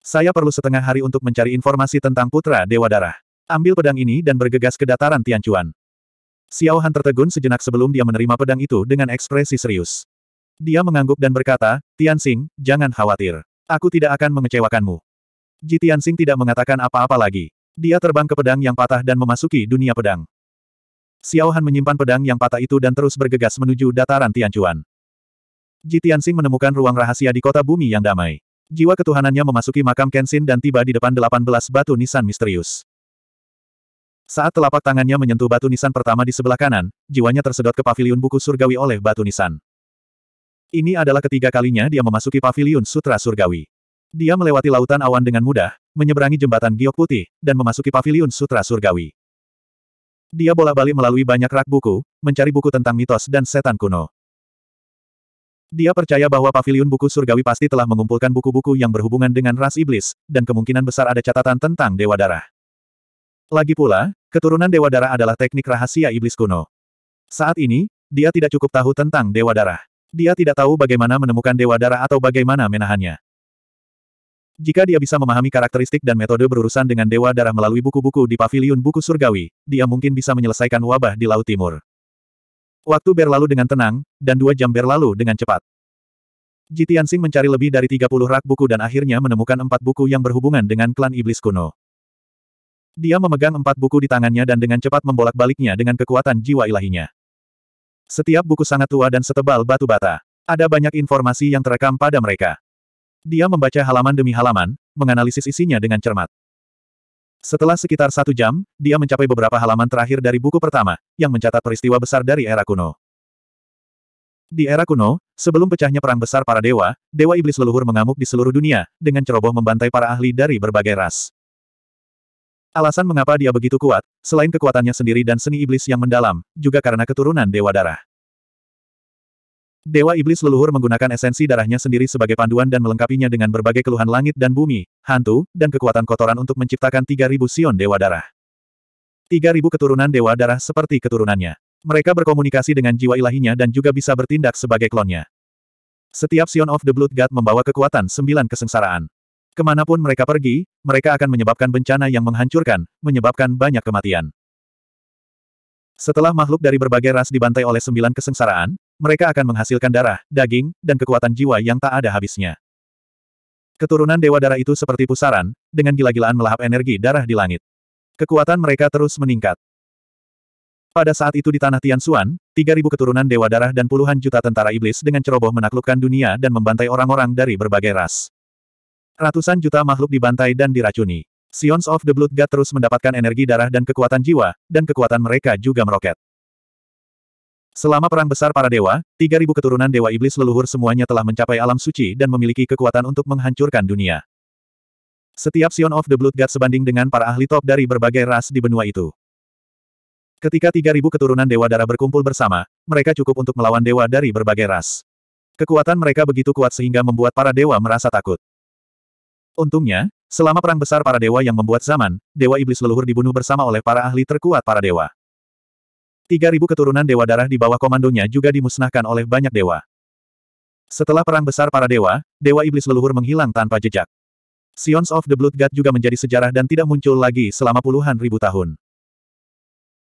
Saya perlu setengah hari untuk mencari informasi tentang Putra Dewa Darah. Ambil pedang ini dan bergegas ke dataran Tianchuan. Xiao Han tertegun sejenak sebelum dia menerima pedang itu dengan ekspresi serius. Dia mengangguk dan berkata, Tianxing, jangan khawatir. Aku tidak akan mengecewakanmu. Ji tidak mengatakan apa-apa lagi. Dia terbang ke pedang yang patah dan memasuki dunia pedang. Xiao Han menyimpan pedang yang patah itu dan terus bergegas menuju dataran Tianchuan. Ji Tianxing menemukan ruang rahasia di kota bumi yang damai. Jiwa ketuhanannya memasuki makam Kenshin dan tiba di depan 18 batu nisan misterius. Saat telapak tangannya menyentuh batu nisan pertama di sebelah kanan, jiwanya tersedot ke paviliun buku surgawi oleh batu nisan. Ini adalah ketiga kalinya dia memasuki paviliun sutra surgawi. Dia melewati lautan awan dengan mudah, menyeberangi jembatan giok putih, dan memasuki paviliun sutra surgawi. Dia bola balik melalui banyak rak buku, mencari buku tentang mitos dan setan kuno. Dia percaya bahwa pavilion buku surgawi pasti telah mengumpulkan buku-buku yang berhubungan dengan ras iblis, dan kemungkinan besar ada catatan tentang Dewa Darah. Lagi pula, keturunan Dewa Darah adalah teknik rahasia iblis kuno. Saat ini, dia tidak cukup tahu tentang Dewa Darah. Dia tidak tahu bagaimana menemukan Dewa Darah atau bagaimana menahannya. Jika dia bisa memahami karakteristik dan metode berurusan dengan Dewa Darah melalui buku-buku di Paviliun Buku Surgawi, dia mungkin bisa menyelesaikan wabah di Laut Timur. Waktu berlalu dengan tenang, dan dua jam berlalu dengan cepat. Jitiansing mencari lebih dari 30 rak buku dan akhirnya menemukan empat buku yang berhubungan dengan klan iblis kuno. Dia memegang empat buku di tangannya dan dengan cepat membolak-baliknya dengan kekuatan jiwa ilahinya. Setiap buku sangat tua dan setebal batu bata. Ada banyak informasi yang terekam pada mereka. Dia membaca halaman demi halaman, menganalisis isinya dengan cermat. Setelah sekitar satu jam, dia mencapai beberapa halaman terakhir dari buku pertama, yang mencatat peristiwa besar dari era kuno. Di era kuno, sebelum pecahnya perang besar para dewa, dewa iblis leluhur mengamuk di seluruh dunia, dengan ceroboh membantai para ahli dari berbagai ras. Alasan mengapa dia begitu kuat, selain kekuatannya sendiri dan seni iblis yang mendalam, juga karena keturunan dewa darah. Dewa Iblis leluhur menggunakan esensi darahnya sendiri sebagai panduan dan melengkapinya dengan berbagai keluhan langit dan bumi, hantu, dan kekuatan kotoran untuk menciptakan 3.000 Sion Dewa Darah. 3.000 keturunan Dewa Darah seperti keturunannya. Mereka berkomunikasi dengan jiwa ilahinya dan juga bisa bertindak sebagai klonnya. Setiap Sion of the Blood God membawa kekuatan sembilan kesengsaraan. Kemanapun mereka pergi, mereka akan menyebabkan bencana yang menghancurkan, menyebabkan banyak kematian. Setelah makhluk dari berbagai ras dibantai oleh sembilan kesengsaraan, mereka akan menghasilkan darah, daging, dan kekuatan jiwa yang tak ada habisnya. Keturunan Dewa Darah itu seperti pusaran, dengan gila-gilaan melahap energi darah di langit. Kekuatan mereka terus meningkat. Pada saat itu di tanah Tianxuan, 3.000 keturunan Dewa Darah dan puluhan juta tentara iblis dengan ceroboh menaklukkan dunia dan membantai orang-orang dari berbagai ras. Ratusan juta makhluk dibantai dan diracuni. Sions of the Blood God terus mendapatkan energi darah dan kekuatan jiwa, dan kekuatan mereka juga meroket. Selama perang besar para dewa, 3000 keturunan dewa iblis leluhur semuanya telah mencapai alam suci dan memiliki kekuatan untuk menghancurkan dunia. Setiap Sion of the Blood God sebanding dengan para ahli top dari berbagai ras di benua itu. Ketika 3000 keturunan dewa darah berkumpul bersama, mereka cukup untuk melawan dewa dari berbagai ras. Kekuatan mereka begitu kuat sehingga membuat para dewa merasa takut. Untungnya, Selama perang besar para dewa yang membuat zaman, dewa iblis leluhur dibunuh bersama oleh para ahli terkuat para dewa. 3.000 keturunan dewa darah di bawah komandonya juga dimusnahkan oleh banyak dewa. Setelah perang besar para dewa, dewa iblis leluhur menghilang tanpa jejak. Sions of the Blood God juga menjadi sejarah dan tidak muncul lagi selama puluhan ribu tahun.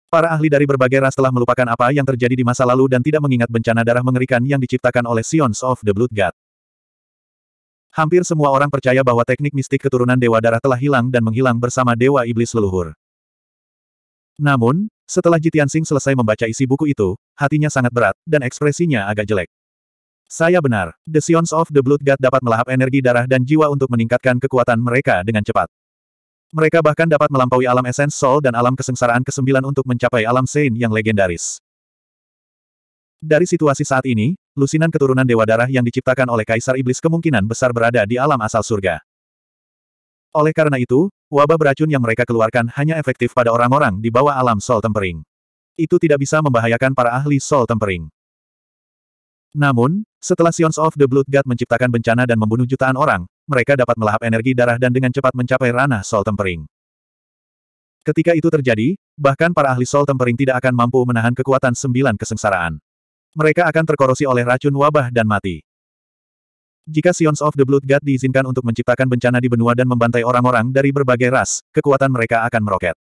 Para ahli dari berbagai ras telah melupakan apa yang terjadi di masa lalu dan tidak mengingat bencana darah mengerikan yang diciptakan oleh Sions of the Blood God. Hampir semua orang percaya bahwa teknik mistik keturunan Dewa Darah telah hilang dan menghilang bersama Dewa Iblis Leluhur. Namun, setelah Jitian Singh selesai membaca isi buku itu, hatinya sangat berat, dan ekspresinya agak jelek. Saya benar, The Sions of the Blood God dapat melahap energi darah dan jiwa untuk meningkatkan kekuatan mereka dengan cepat. Mereka bahkan dapat melampaui alam esens sol dan alam kesengsaraan kesembilan untuk mencapai alam sein yang legendaris. Dari situasi saat ini, lusinan keturunan Dewa Darah yang diciptakan oleh Kaisar Iblis kemungkinan besar berada di alam asal surga. Oleh karena itu, wabah beracun yang mereka keluarkan hanya efektif pada orang-orang di bawah alam Sol Tempering. Itu tidak bisa membahayakan para ahli Sol Tempering. Namun, setelah Sions of the Blood God menciptakan bencana dan membunuh jutaan orang, mereka dapat melahap energi darah dan dengan cepat mencapai ranah Sol Tempering. Ketika itu terjadi, bahkan para ahli Sol Tempering tidak akan mampu menahan kekuatan sembilan kesengsaraan mereka akan terkorosi oleh racun wabah dan mati. Jika Sions of the Blood God diizinkan untuk menciptakan bencana di benua dan membantai orang-orang dari berbagai ras, kekuatan mereka akan meroket.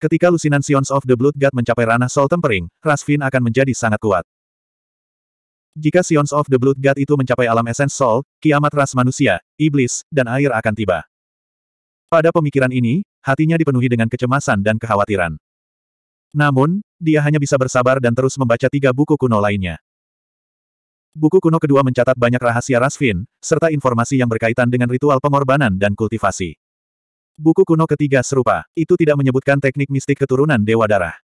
Ketika lusinan Sions of the Blood God mencapai ranah Sol Tempering, ras Fin akan menjadi sangat kuat. Jika Sions of the Blood God itu mencapai alam esens Sol, kiamat ras manusia, iblis, dan air akan tiba. Pada pemikiran ini, hatinya dipenuhi dengan kecemasan dan kekhawatiran. Namun, dia hanya bisa bersabar dan terus membaca tiga buku kuno lainnya. Buku kuno kedua mencatat banyak rahasia Rasfin, serta informasi yang berkaitan dengan ritual pengorbanan dan kultivasi. Buku kuno ketiga serupa, itu tidak menyebutkan teknik mistik keturunan Dewa Darah.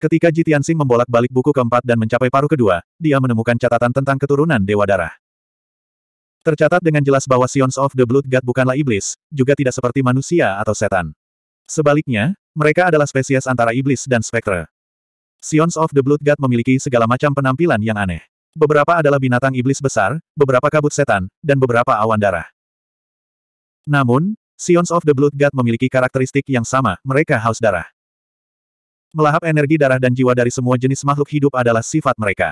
Ketika Jitiansing membolak-balik buku keempat dan mencapai paruh kedua, dia menemukan catatan tentang keturunan Dewa Darah. Tercatat dengan jelas bahwa Sions of the Blood God bukanlah iblis, juga tidak seperti manusia atau setan. Sebaliknya, mereka adalah spesies antara iblis dan spektra. Sions of the Blood God memiliki segala macam penampilan yang aneh. Beberapa adalah binatang iblis besar, beberapa kabut setan, dan beberapa awan darah. Namun, Sions of the Blood God memiliki karakteristik yang sama, mereka haus darah. Melahap energi darah dan jiwa dari semua jenis makhluk hidup adalah sifat mereka.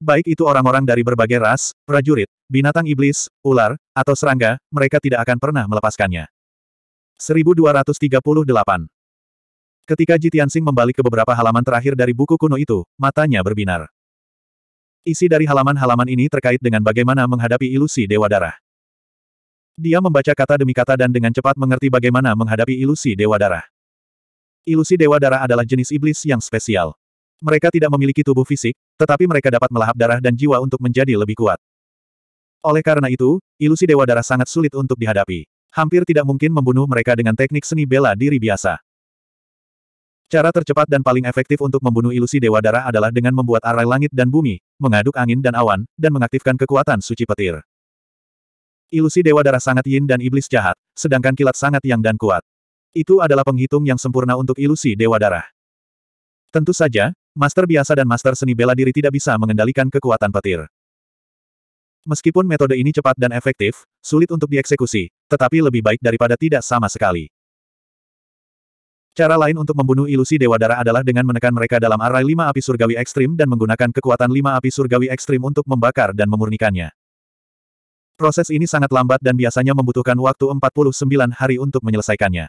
Baik itu orang-orang dari berbagai ras, prajurit, binatang iblis, ular, atau serangga, mereka tidak akan pernah melepaskannya. 1238. Ketika Jitiansing membalik ke beberapa halaman terakhir dari buku kuno itu, matanya berbinar. Isi dari halaman-halaman ini terkait dengan bagaimana menghadapi ilusi Dewa Darah. Dia membaca kata demi kata dan dengan cepat mengerti bagaimana menghadapi ilusi Dewa Darah. Ilusi Dewa Darah adalah jenis iblis yang spesial. Mereka tidak memiliki tubuh fisik, tetapi mereka dapat melahap darah dan jiwa untuk menjadi lebih kuat. Oleh karena itu, ilusi Dewa Darah sangat sulit untuk dihadapi. Hampir tidak mungkin membunuh mereka dengan teknik seni bela diri biasa. Cara tercepat dan paling efektif untuk membunuh ilusi Dewa Darah adalah dengan membuat arai langit dan bumi, mengaduk angin dan awan, dan mengaktifkan kekuatan suci petir. Ilusi Dewa Darah sangat yin dan iblis jahat, sedangkan kilat sangat yang dan kuat. Itu adalah penghitung yang sempurna untuk ilusi Dewa Darah. Tentu saja, master biasa dan master seni bela diri tidak bisa mengendalikan kekuatan petir. Meskipun metode ini cepat dan efektif, sulit untuk dieksekusi, tetapi lebih baik daripada tidak sama sekali. Cara lain untuk membunuh ilusi Dewa Darah adalah dengan menekan mereka dalam arai lima api surgawi ekstrim dan menggunakan kekuatan lima api surgawi ekstrim untuk membakar dan memurnikannya. Proses ini sangat lambat dan biasanya membutuhkan waktu 49 hari untuk menyelesaikannya.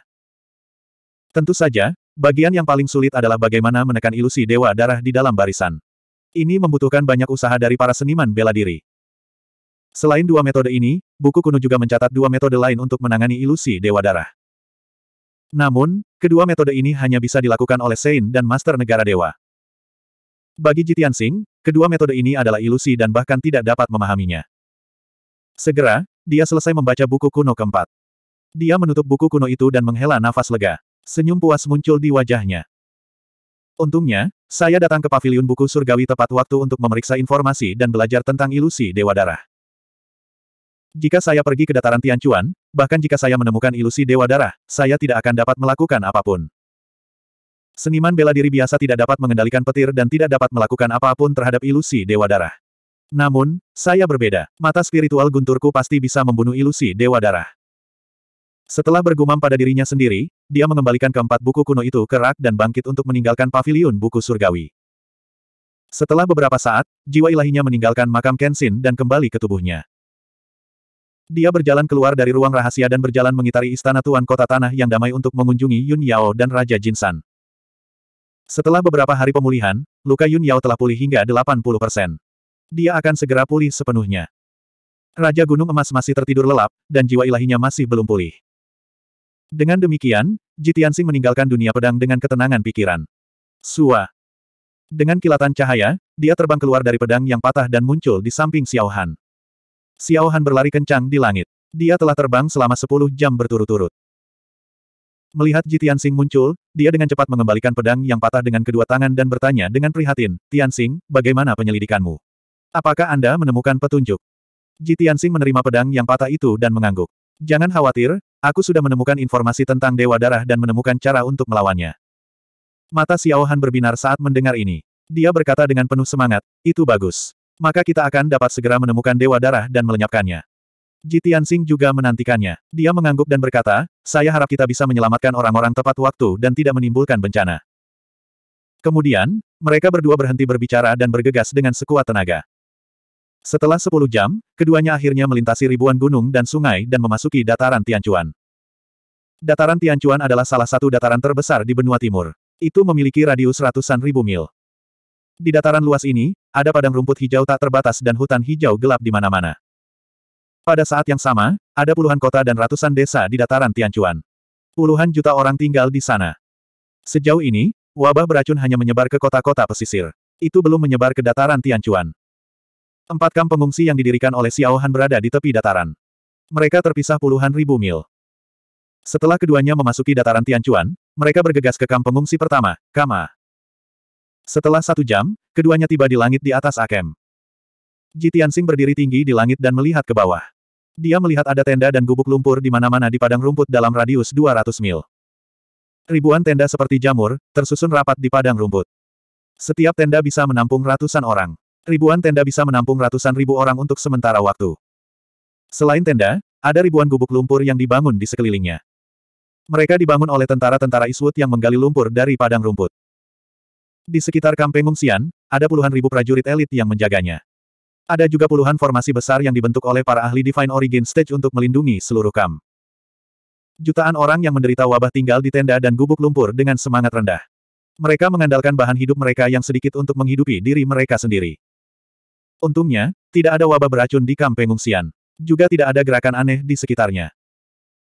Tentu saja, bagian yang paling sulit adalah bagaimana menekan ilusi Dewa Darah di dalam barisan. Ini membutuhkan banyak usaha dari para seniman bela diri. Selain dua metode ini, buku kuno juga mencatat dua metode lain untuk menangani ilusi Dewa Darah. Namun, kedua metode ini hanya bisa dilakukan oleh Sein dan Master Negara Dewa. Bagi Jitian Singh, kedua metode ini adalah ilusi dan bahkan tidak dapat memahaminya. Segera, dia selesai membaca buku kuno keempat. Dia menutup buku kuno itu dan menghela nafas lega. Senyum puas muncul di wajahnya. Untungnya, saya datang ke paviliun buku surgawi tepat waktu untuk memeriksa informasi dan belajar tentang ilusi Dewa Darah. Jika saya pergi ke dataran Tianchuan, bahkan jika saya menemukan ilusi Dewa Darah, saya tidak akan dapat melakukan apapun. Seniman bela diri biasa tidak dapat mengendalikan petir dan tidak dapat melakukan apapun terhadap ilusi Dewa Darah. Namun, saya berbeda. Mata spiritual gunturku pasti bisa membunuh ilusi Dewa Darah. Setelah bergumam pada dirinya sendiri, dia mengembalikan keempat buku kuno itu ke rak dan bangkit untuk meninggalkan paviliun buku surgawi. Setelah beberapa saat, jiwa ilahinya meninggalkan makam Kenshin dan kembali ke tubuhnya. Dia berjalan keluar dari ruang rahasia dan berjalan mengitari istana Tuan Kota Tanah yang damai untuk mengunjungi Yun Yao dan Raja Jinsan. Setelah beberapa hari pemulihan, luka Yun Yao telah pulih hingga 80 persen. Dia akan segera pulih sepenuhnya. Raja Gunung Emas masih tertidur lelap, dan jiwa ilahinya masih belum pulih. Dengan demikian, Jitiansing meninggalkan dunia pedang dengan ketenangan pikiran. Sua. Dengan kilatan cahaya, dia terbang keluar dari pedang yang patah dan muncul di samping Xiaohan. Xiao Han berlari kencang di langit. Dia telah terbang selama sepuluh jam berturut-turut. Melihat Ji Tianxing muncul, dia dengan cepat mengembalikan pedang yang patah dengan kedua tangan dan bertanya dengan prihatin, Tianxing, bagaimana penyelidikanmu? Apakah Anda menemukan petunjuk? Ji Tianxing menerima pedang yang patah itu dan mengangguk. Jangan khawatir, aku sudah menemukan informasi tentang Dewa Darah dan menemukan cara untuk melawannya. Mata Xiao Han berbinar saat mendengar ini. Dia berkata dengan penuh semangat, itu bagus. Maka kita akan dapat segera menemukan Dewa Darah dan melenyapkannya. Ji Tianxing juga menantikannya. Dia mengangguk dan berkata, saya harap kita bisa menyelamatkan orang-orang tepat waktu dan tidak menimbulkan bencana. Kemudian, mereka berdua berhenti berbicara dan bergegas dengan sekuat tenaga. Setelah sepuluh jam, keduanya akhirnya melintasi ribuan gunung dan sungai dan memasuki dataran Tianchuan. Dataran Tianchuan adalah salah satu dataran terbesar di benua timur. Itu memiliki radius ratusan ribu mil. Di dataran luas ini, ada padang rumput hijau tak terbatas dan hutan hijau gelap di mana-mana. Pada saat yang sama, ada puluhan kota dan ratusan desa di dataran Tianchuan. Puluhan juta orang tinggal di sana. Sejauh ini, wabah beracun hanya menyebar ke kota-kota pesisir. Itu belum menyebar ke dataran Tianchuan. Empat kamp pengungsi yang didirikan oleh Xiao Han berada di tepi dataran. Mereka terpisah puluhan ribu mil. Setelah keduanya memasuki dataran Tianchuan, mereka bergegas ke kamp pengungsi pertama, Kama. Setelah satu jam, keduanya tiba di langit di atas Akem. Ji Tianxing berdiri tinggi di langit dan melihat ke bawah. Dia melihat ada tenda dan gubuk lumpur di mana-mana di padang rumput dalam radius 200 mil. Ribuan tenda seperti jamur, tersusun rapat di padang rumput. Setiap tenda bisa menampung ratusan orang. Ribuan tenda bisa menampung ratusan ribu orang untuk sementara waktu. Selain tenda, ada ribuan gubuk lumpur yang dibangun di sekelilingnya. Mereka dibangun oleh tentara-tentara Iswut yang menggali lumpur dari padang rumput. Di sekitar kamp pengungsian, ada puluhan ribu prajurit elit yang menjaganya. Ada juga puluhan formasi besar yang dibentuk oleh para ahli Divine Origin Stage untuk melindungi seluruh kamp. Jutaan orang yang menderita wabah tinggal di tenda dan gubuk lumpur dengan semangat rendah. Mereka mengandalkan bahan hidup mereka yang sedikit untuk menghidupi diri mereka sendiri. Untungnya, tidak ada wabah beracun di kamp pengungsian. Juga tidak ada gerakan aneh di sekitarnya.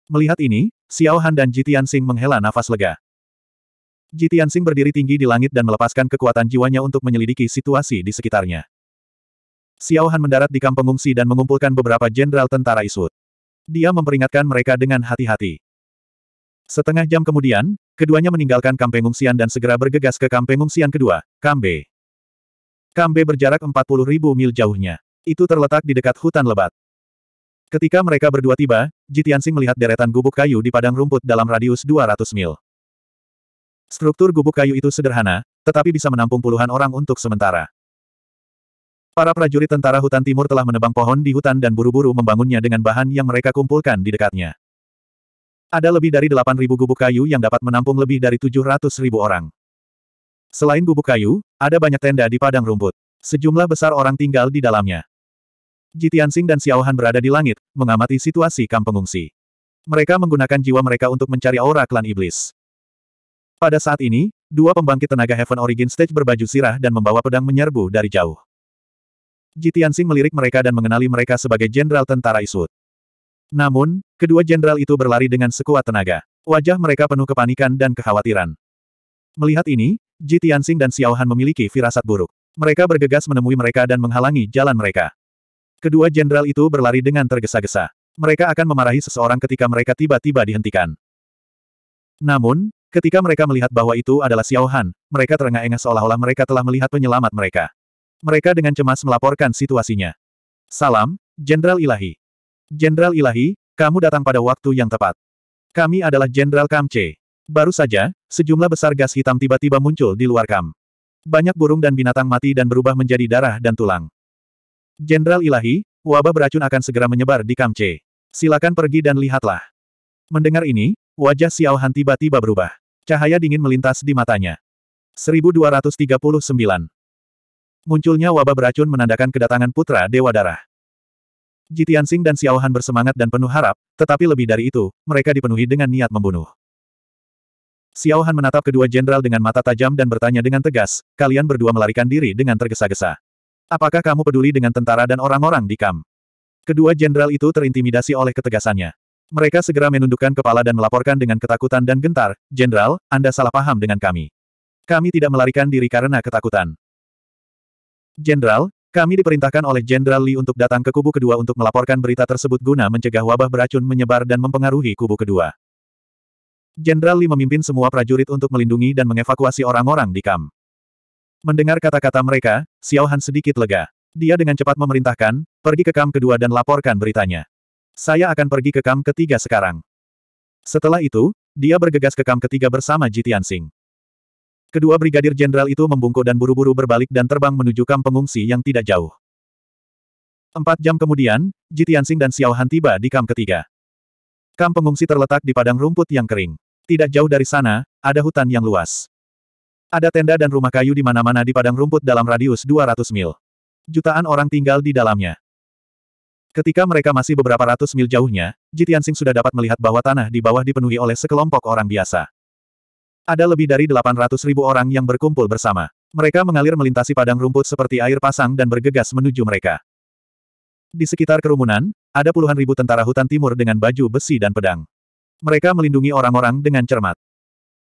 Melihat ini, Xiao Han dan Jitian Sing menghela nafas lega. Ji Tianxing berdiri tinggi di langit dan melepaskan kekuatan jiwanya untuk menyelidiki situasi di sekitarnya. Xiao Han mendarat di kamp pengungsi dan mengumpulkan beberapa jenderal tentara Isut. Dia memperingatkan mereka dengan hati-hati. Setengah jam kemudian, keduanya meninggalkan kamp pengungsian dan segera bergegas ke kamp pengungsian kedua, Kambe. Kambe berjarak 40.000 mil jauhnya. Itu terletak di dekat hutan lebat. Ketika mereka berdua tiba, Jitiansing melihat deretan gubuk kayu di padang rumput dalam radius 200 mil. Struktur gubuk kayu itu sederhana, tetapi bisa menampung puluhan orang untuk sementara. Para prajurit tentara hutan timur telah menebang pohon di hutan dan buru-buru membangunnya dengan bahan yang mereka kumpulkan di dekatnya. Ada lebih dari 8.000 gubuk kayu yang dapat menampung lebih dari 700.000 orang. Selain gubuk kayu, ada banyak tenda di padang rumput. Sejumlah besar orang tinggal di dalamnya. Jitiansing dan Xiaohan berada di langit, mengamati situasi kamp pengungsi. Mereka menggunakan jiwa mereka untuk mencari aura klan iblis. Pada saat ini, dua pembangkit tenaga Heaven Origin Stage berbaju sirah dan membawa pedang menyerbu dari jauh. Jitiansing melirik mereka dan mengenali mereka sebagai jenderal tentara Isut. Namun, kedua jenderal itu berlari dengan sekuat tenaga. Wajah mereka penuh kepanikan dan kekhawatiran. Melihat ini, Jitiansing dan Xiao Han memiliki firasat buruk. Mereka bergegas menemui mereka dan menghalangi jalan mereka. Kedua jenderal itu berlari dengan tergesa-gesa. Mereka akan memarahi seseorang ketika mereka tiba-tiba dihentikan. Namun, Ketika mereka melihat bahwa itu adalah Xiao Han, mereka terengah-engah seolah-olah mereka telah melihat penyelamat mereka. Mereka dengan cemas melaporkan situasinya. Salam, Jenderal Ilahi. Jenderal Ilahi, kamu datang pada waktu yang tepat. Kami adalah Jenderal Kamce. Baru saja, sejumlah besar gas hitam tiba-tiba muncul di luar kam. Banyak burung dan binatang mati dan berubah menjadi darah dan tulang. Jenderal Ilahi, wabah beracun akan segera menyebar di Kamce. Silakan pergi dan lihatlah. Mendengar ini, Wajah Xiao Han tiba-tiba berubah. Cahaya dingin melintas di matanya. 1239. Munculnya wabah beracun menandakan kedatangan putra Dewa Darah. Jitian Sing dan Xiao Han bersemangat dan penuh harap, tetapi lebih dari itu, mereka dipenuhi dengan niat membunuh. Xiao Han menatap kedua jenderal dengan mata tajam dan bertanya dengan tegas, kalian berdua melarikan diri dengan tergesa-gesa. Apakah kamu peduli dengan tentara dan orang-orang di kam? Kedua jenderal itu terintimidasi oleh ketegasannya. Mereka segera menundukkan kepala dan melaporkan dengan ketakutan dan gentar, Jenderal, Anda salah paham dengan kami. Kami tidak melarikan diri karena ketakutan. Jenderal, kami diperintahkan oleh Jenderal Li untuk datang ke kubu kedua untuk melaporkan berita tersebut guna mencegah wabah beracun menyebar dan mempengaruhi kubu kedua. Jenderal Li memimpin semua prajurit untuk melindungi dan mengevakuasi orang-orang di kam. Mendengar kata-kata mereka, Xiao Han sedikit lega. Dia dengan cepat memerintahkan, pergi ke kam kedua dan laporkan beritanya. Saya akan pergi ke kam ketiga sekarang. Setelah itu, dia bergegas ke kam ketiga bersama Jitian Singh. Kedua brigadir jenderal itu membungkuk dan buru-buru berbalik dan terbang menuju kam pengungsi yang tidak jauh. Empat jam kemudian, Jitian Singh dan Xiao Han tiba di kam ketiga. Kam pengungsi terletak di padang rumput yang kering. Tidak jauh dari sana, ada hutan yang luas. Ada tenda dan rumah kayu di mana-mana di padang rumput dalam radius 200 mil. Jutaan orang tinggal di dalamnya. Ketika mereka masih beberapa ratus mil jauhnya, Jitiansing sudah dapat melihat bahwa tanah di bawah dipenuhi oleh sekelompok orang biasa. Ada lebih dari 800 ribu orang yang berkumpul bersama. Mereka mengalir melintasi padang rumput seperti air pasang dan bergegas menuju mereka. Di sekitar kerumunan, ada puluhan ribu tentara hutan timur dengan baju besi dan pedang. Mereka melindungi orang-orang dengan cermat.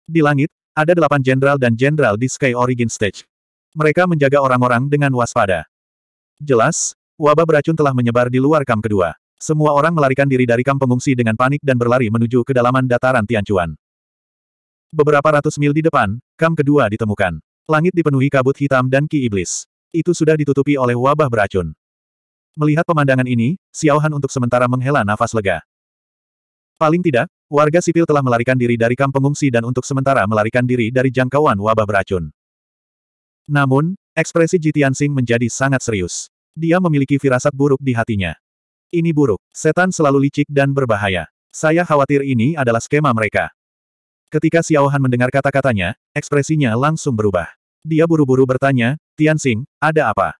Di langit, ada delapan jenderal dan jenderal di Sky Origin Stage. Mereka menjaga orang-orang dengan waspada. Jelas, Wabah beracun telah menyebar di luar kam kedua. Semua orang melarikan diri dari kamp pengungsi dengan panik dan berlari menuju kedalaman dataran Tianchuan. Beberapa ratus mil di depan, kam kedua ditemukan. Langit dipenuhi kabut hitam dan ki iblis. Itu sudah ditutupi oleh wabah beracun. Melihat pemandangan ini, Xiao Han untuk sementara menghela nafas lega. Paling tidak, warga sipil telah melarikan diri dari kamp pengungsi dan untuk sementara melarikan diri dari jangkauan wabah beracun. Namun, ekspresi Jitian Sing menjadi sangat serius. Dia memiliki firasat buruk di hatinya. Ini buruk. Setan selalu licik dan berbahaya. Saya khawatir ini adalah skema mereka. Ketika Xiao Han mendengar kata-katanya, ekspresinya langsung berubah. Dia buru-buru bertanya, Tianxing, ada apa?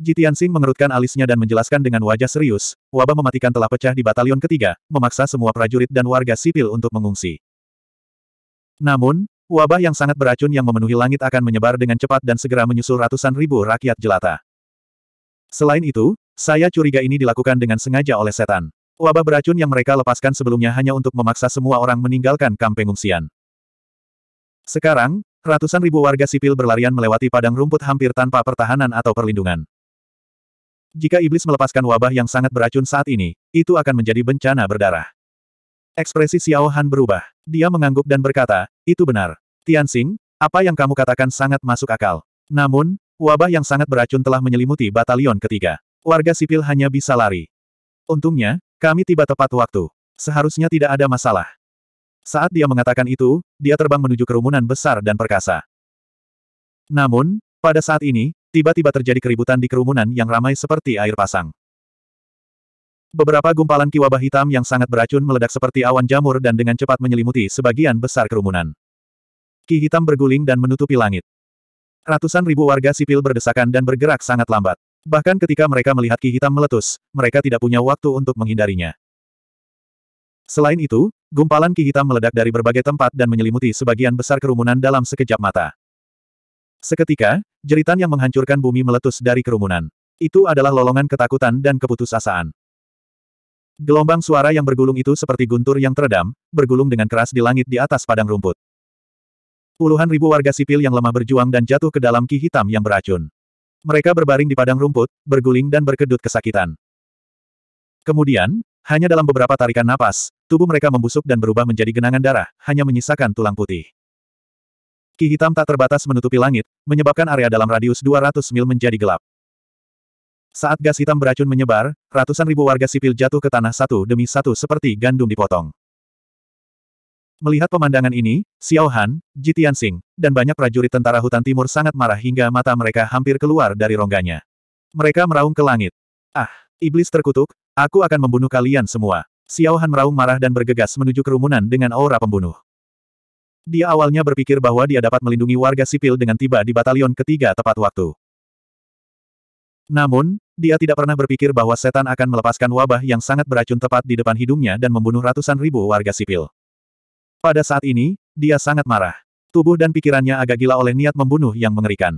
Ji Tianxing mengerutkan alisnya dan menjelaskan dengan wajah serius, wabah mematikan telah pecah di batalion ketiga, memaksa semua prajurit dan warga sipil untuk mengungsi. Namun, wabah yang sangat beracun yang memenuhi langit akan menyebar dengan cepat dan segera menyusul ratusan ribu rakyat jelata. Selain itu, saya curiga ini dilakukan dengan sengaja oleh setan. Wabah beracun yang mereka lepaskan sebelumnya hanya untuk memaksa semua orang meninggalkan kamp pengungsian. Sekarang, ratusan ribu warga sipil berlarian melewati padang rumput hampir tanpa pertahanan atau perlindungan. Jika iblis melepaskan wabah yang sangat beracun saat ini, itu akan menjadi bencana berdarah. Ekspresi Xiao Han berubah. Dia mengangguk dan berkata, itu benar. Tian Tianxing, apa yang kamu katakan sangat masuk akal. Namun, Wabah yang sangat beracun telah menyelimuti batalion ketiga. Warga sipil hanya bisa lari. Untungnya, kami tiba tepat waktu. Seharusnya tidak ada masalah. Saat dia mengatakan itu, dia terbang menuju kerumunan besar dan perkasa. Namun, pada saat ini, tiba-tiba terjadi keributan di kerumunan yang ramai seperti air pasang. Beberapa gumpalan kiwabah hitam yang sangat beracun meledak seperti awan jamur dan dengan cepat menyelimuti sebagian besar kerumunan. Ki hitam berguling dan menutupi langit. Ratusan ribu warga sipil berdesakan dan bergerak sangat lambat. Bahkan ketika mereka melihat ki hitam meletus, mereka tidak punya waktu untuk menghindarinya. Selain itu, gumpalan ki hitam meledak dari berbagai tempat dan menyelimuti sebagian besar kerumunan dalam sekejap mata. Seketika, jeritan yang menghancurkan bumi meletus dari kerumunan. Itu adalah lolongan ketakutan dan keputusasaan. Gelombang suara yang bergulung itu seperti guntur yang teredam, bergulung dengan keras di langit di atas padang rumput. Puluhan ribu warga sipil yang lemah berjuang dan jatuh ke dalam ki hitam yang beracun. Mereka berbaring di padang rumput, berguling dan berkedut kesakitan. Kemudian, hanya dalam beberapa tarikan napas, tubuh mereka membusuk dan berubah menjadi genangan darah, hanya menyisakan tulang putih. Ki hitam tak terbatas menutupi langit, menyebabkan area dalam radius 200 mil menjadi gelap. Saat gas hitam beracun menyebar, ratusan ribu warga sipil jatuh ke tanah satu demi satu seperti gandum dipotong. Melihat pemandangan ini, Xiao Han, Ji Tianxing, dan banyak prajurit tentara hutan timur sangat marah hingga mata mereka hampir keluar dari rongganya. Mereka meraung ke langit. Ah, iblis terkutuk, aku akan membunuh kalian semua. Xiao Han meraung marah dan bergegas menuju kerumunan dengan aura pembunuh. Dia awalnya berpikir bahwa dia dapat melindungi warga sipil dengan tiba di batalion ketiga tepat waktu. Namun, dia tidak pernah berpikir bahwa setan akan melepaskan wabah yang sangat beracun tepat di depan hidungnya dan membunuh ratusan ribu warga sipil. Pada saat ini, dia sangat marah. Tubuh dan pikirannya agak gila oleh niat membunuh yang mengerikan.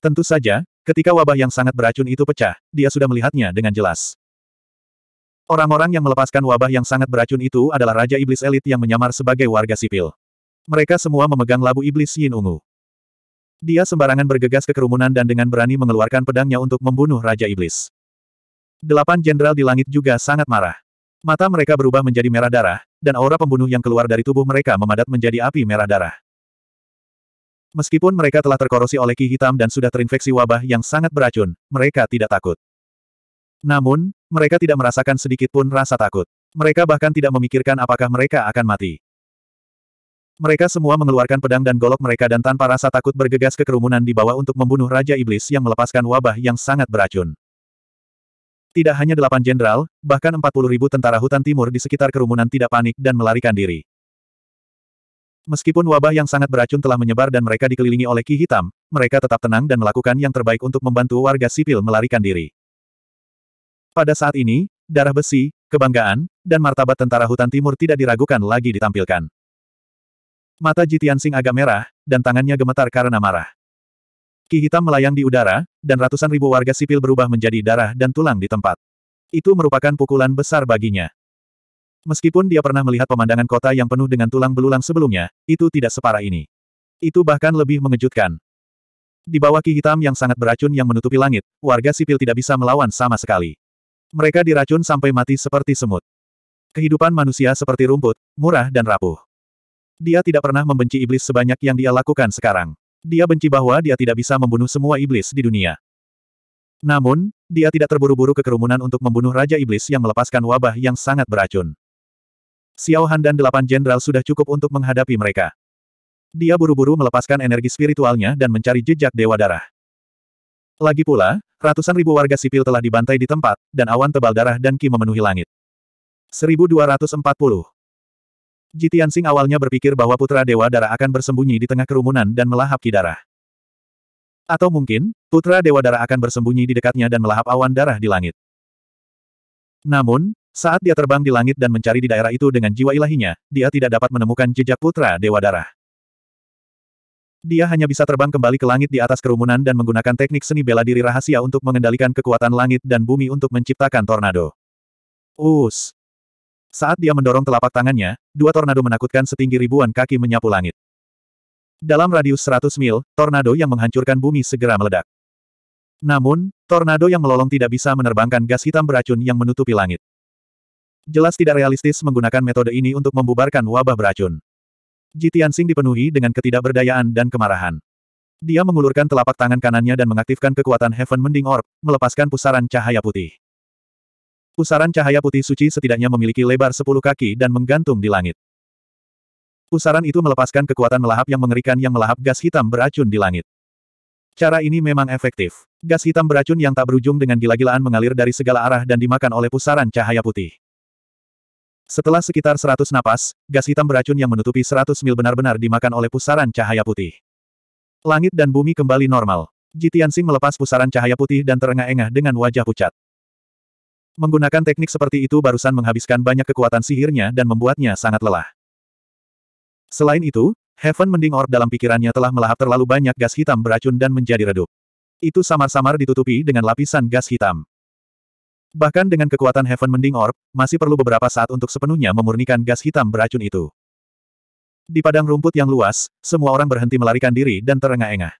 Tentu saja, ketika wabah yang sangat beracun itu pecah, dia sudah melihatnya dengan jelas. Orang-orang yang melepaskan wabah yang sangat beracun itu adalah Raja Iblis Elit yang menyamar sebagai warga sipil. Mereka semua memegang labu iblis Yin Ungu. Dia sembarangan bergegas ke kerumunan dan dengan berani mengeluarkan pedangnya untuk membunuh Raja Iblis. Delapan jenderal di langit juga sangat marah. Mata mereka berubah menjadi merah darah, dan aura pembunuh yang keluar dari tubuh mereka memadat menjadi api merah darah. Meskipun mereka telah terkorosi oleh ki hitam dan sudah terinfeksi wabah yang sangat beracun, mereka tidak takut. Namun, mereka tidak merasakan sedikit pun rasa takut. Mereka bahkan tidak memikirkan apakah mereka akan mati. Mereka semua mengeluarkan pedang dan golok mereka dan tanpa rasa takut bergegas ke kerumunan di bawah untuk membunuh Raja Iblis yang melepaskan wabah yang sangat beracun. Tidak hanya delapan jenderal, bahkan empat puluh ribu tentara hutan timur di sekitar kerumunan tidak panik dan melarikan diri. Meskipun wabah yang sangat beracun telah menyebar dan mereka dikelilingi oleh Ki Hitam, mereka tetap tenang dan melakukan yang terbaik untuk membantu warga sipil melarikan diri. Pada saat ini, darah besi, kebanggaan, dan martabat tentara hutan timur tidak diragukan lagi ditampilkan. Mata Jitian Sing agak merah, dan tangannya gemetar karena marah. Ki hitam melayang di udara, dan ratusan ribu warga sipil berubah menjadi darah dan tulang di tempat. Itu merupakan pukulan besar baginya. Meskipun dia pernah melihat pemandangan kota yang penuh dengan tulang belulang sebelumnya, itu tidak separah ini. Itu bahkan lebih mengejutkan. Di bawah ki hitam yang sangat beracun yang menutupi langit, warga sipil tidak bisa melawan sama sekali. Mereka diracun sampai mati seperti semut. Kehidupan manusia seperti rumput, murah dan rapuh. Dia tidak pernah membenci iblis sebanyak yang dia lakukan sekarang. Dia benci bahwa dia tidak bisa membunuh semua iblis di dunia. Namun, dia tidak terburu-buru ke kerumunan untuk membunuh Raja Iblis yang melepaskan wabah yang sangat beracun. Xiao Han dan delapan jenderal sudah cukup untuk menghadapi mereka. Dia buru-buru melepaskan energi spiritualnya dan mencari jejak Dewa Darah. Lagi pula, ratusan ribu warga sipil telah dibantai di tempat, dan awan tebal darah dan ki memenuhi langit. 1240 Jitian Sing awalnya berpikir bahwa Putra Dewa darah akan bersembunyi di tengah kerumunan dan melahap darah. Atau mungkin, Putra Dewa darah akan bersembunyi di dekatnya dan melahap awan darah di langit. Namun, saat dia terbang di langit dan mencari di daerah itu dengan jiwa ilahinya, dia tidak dapat menemukan jejak Putra Dewa Darah. Dia hanya bisa terbang kembali ke langit di atas kerumunan dan menggunakan teknik seni bela diri rahasia untuk mengendalikan kekuatan langit dan bumi untuk menciptakan tornado. Us, saat dia mendorong telapak tangannya, dua tornado menakutkan setinggi ribuan kaki menyapu langit. Dalam radius 100 mil, tornado yang menghancurkan bumi segera meledak. Namun, tornado yang melolong tidak bisa menerbangkan gas hitam beracun yang menutupi langit. Jelas tidak realistis menggunakan metode ini untuk membubarkan wabah beracun. Jitian Sing dipenuhi dengan ketidakberdayaan dan kemarahan. Dia mengulurkan telapak tangan kanannya dan mengaktifkan kekuatan Heaven Mending Orb, melepaskan pusaran cahaya putih. Pusaran cahaya putih suci setidaknya memiliki lebar sepuluh kaki dan menggantung di langit. Pusaran itu melepaskan kekuatan melahap yang mengerikan yang melahap gas hitam beracun di langit. Cara ini memang efektif. Gas hitam beracun yang tak berujung dengan gila-gilaan mengalir dari segala arah dan dimakan oleh pusaran cahaya putih. Setelah sekitar 100 napas, gas hitam beracun yang menutupi 100 mil benar-benar dimakan oleh pusaran cahaya putih. Langit dan bumi kembali normal. Jitian Sing melepas pusaran cahaya putih dan terengah-engah dengan wajah pucat. Menggunakan teknik seperti itu barusan menghabiskan banyak kekuatan sihirnya dan membuatnya sangat lelah. Selain itu, Heaven Mending Orb dalam pikirannya telah melahap terlalu banyak gas hitam beracun dan menjadi redup. Itu samar-samar ditutupi dengan lapisan gas hitam. Bahkan dengan kekuatan Heaven Mending Orb, masih perlu beberapa saat untuk sepenuhnya memurnikan gas hitam beracun itu. Di padang rumput yang luas, semua orang berhenti melarikan diri dan terengah-engah.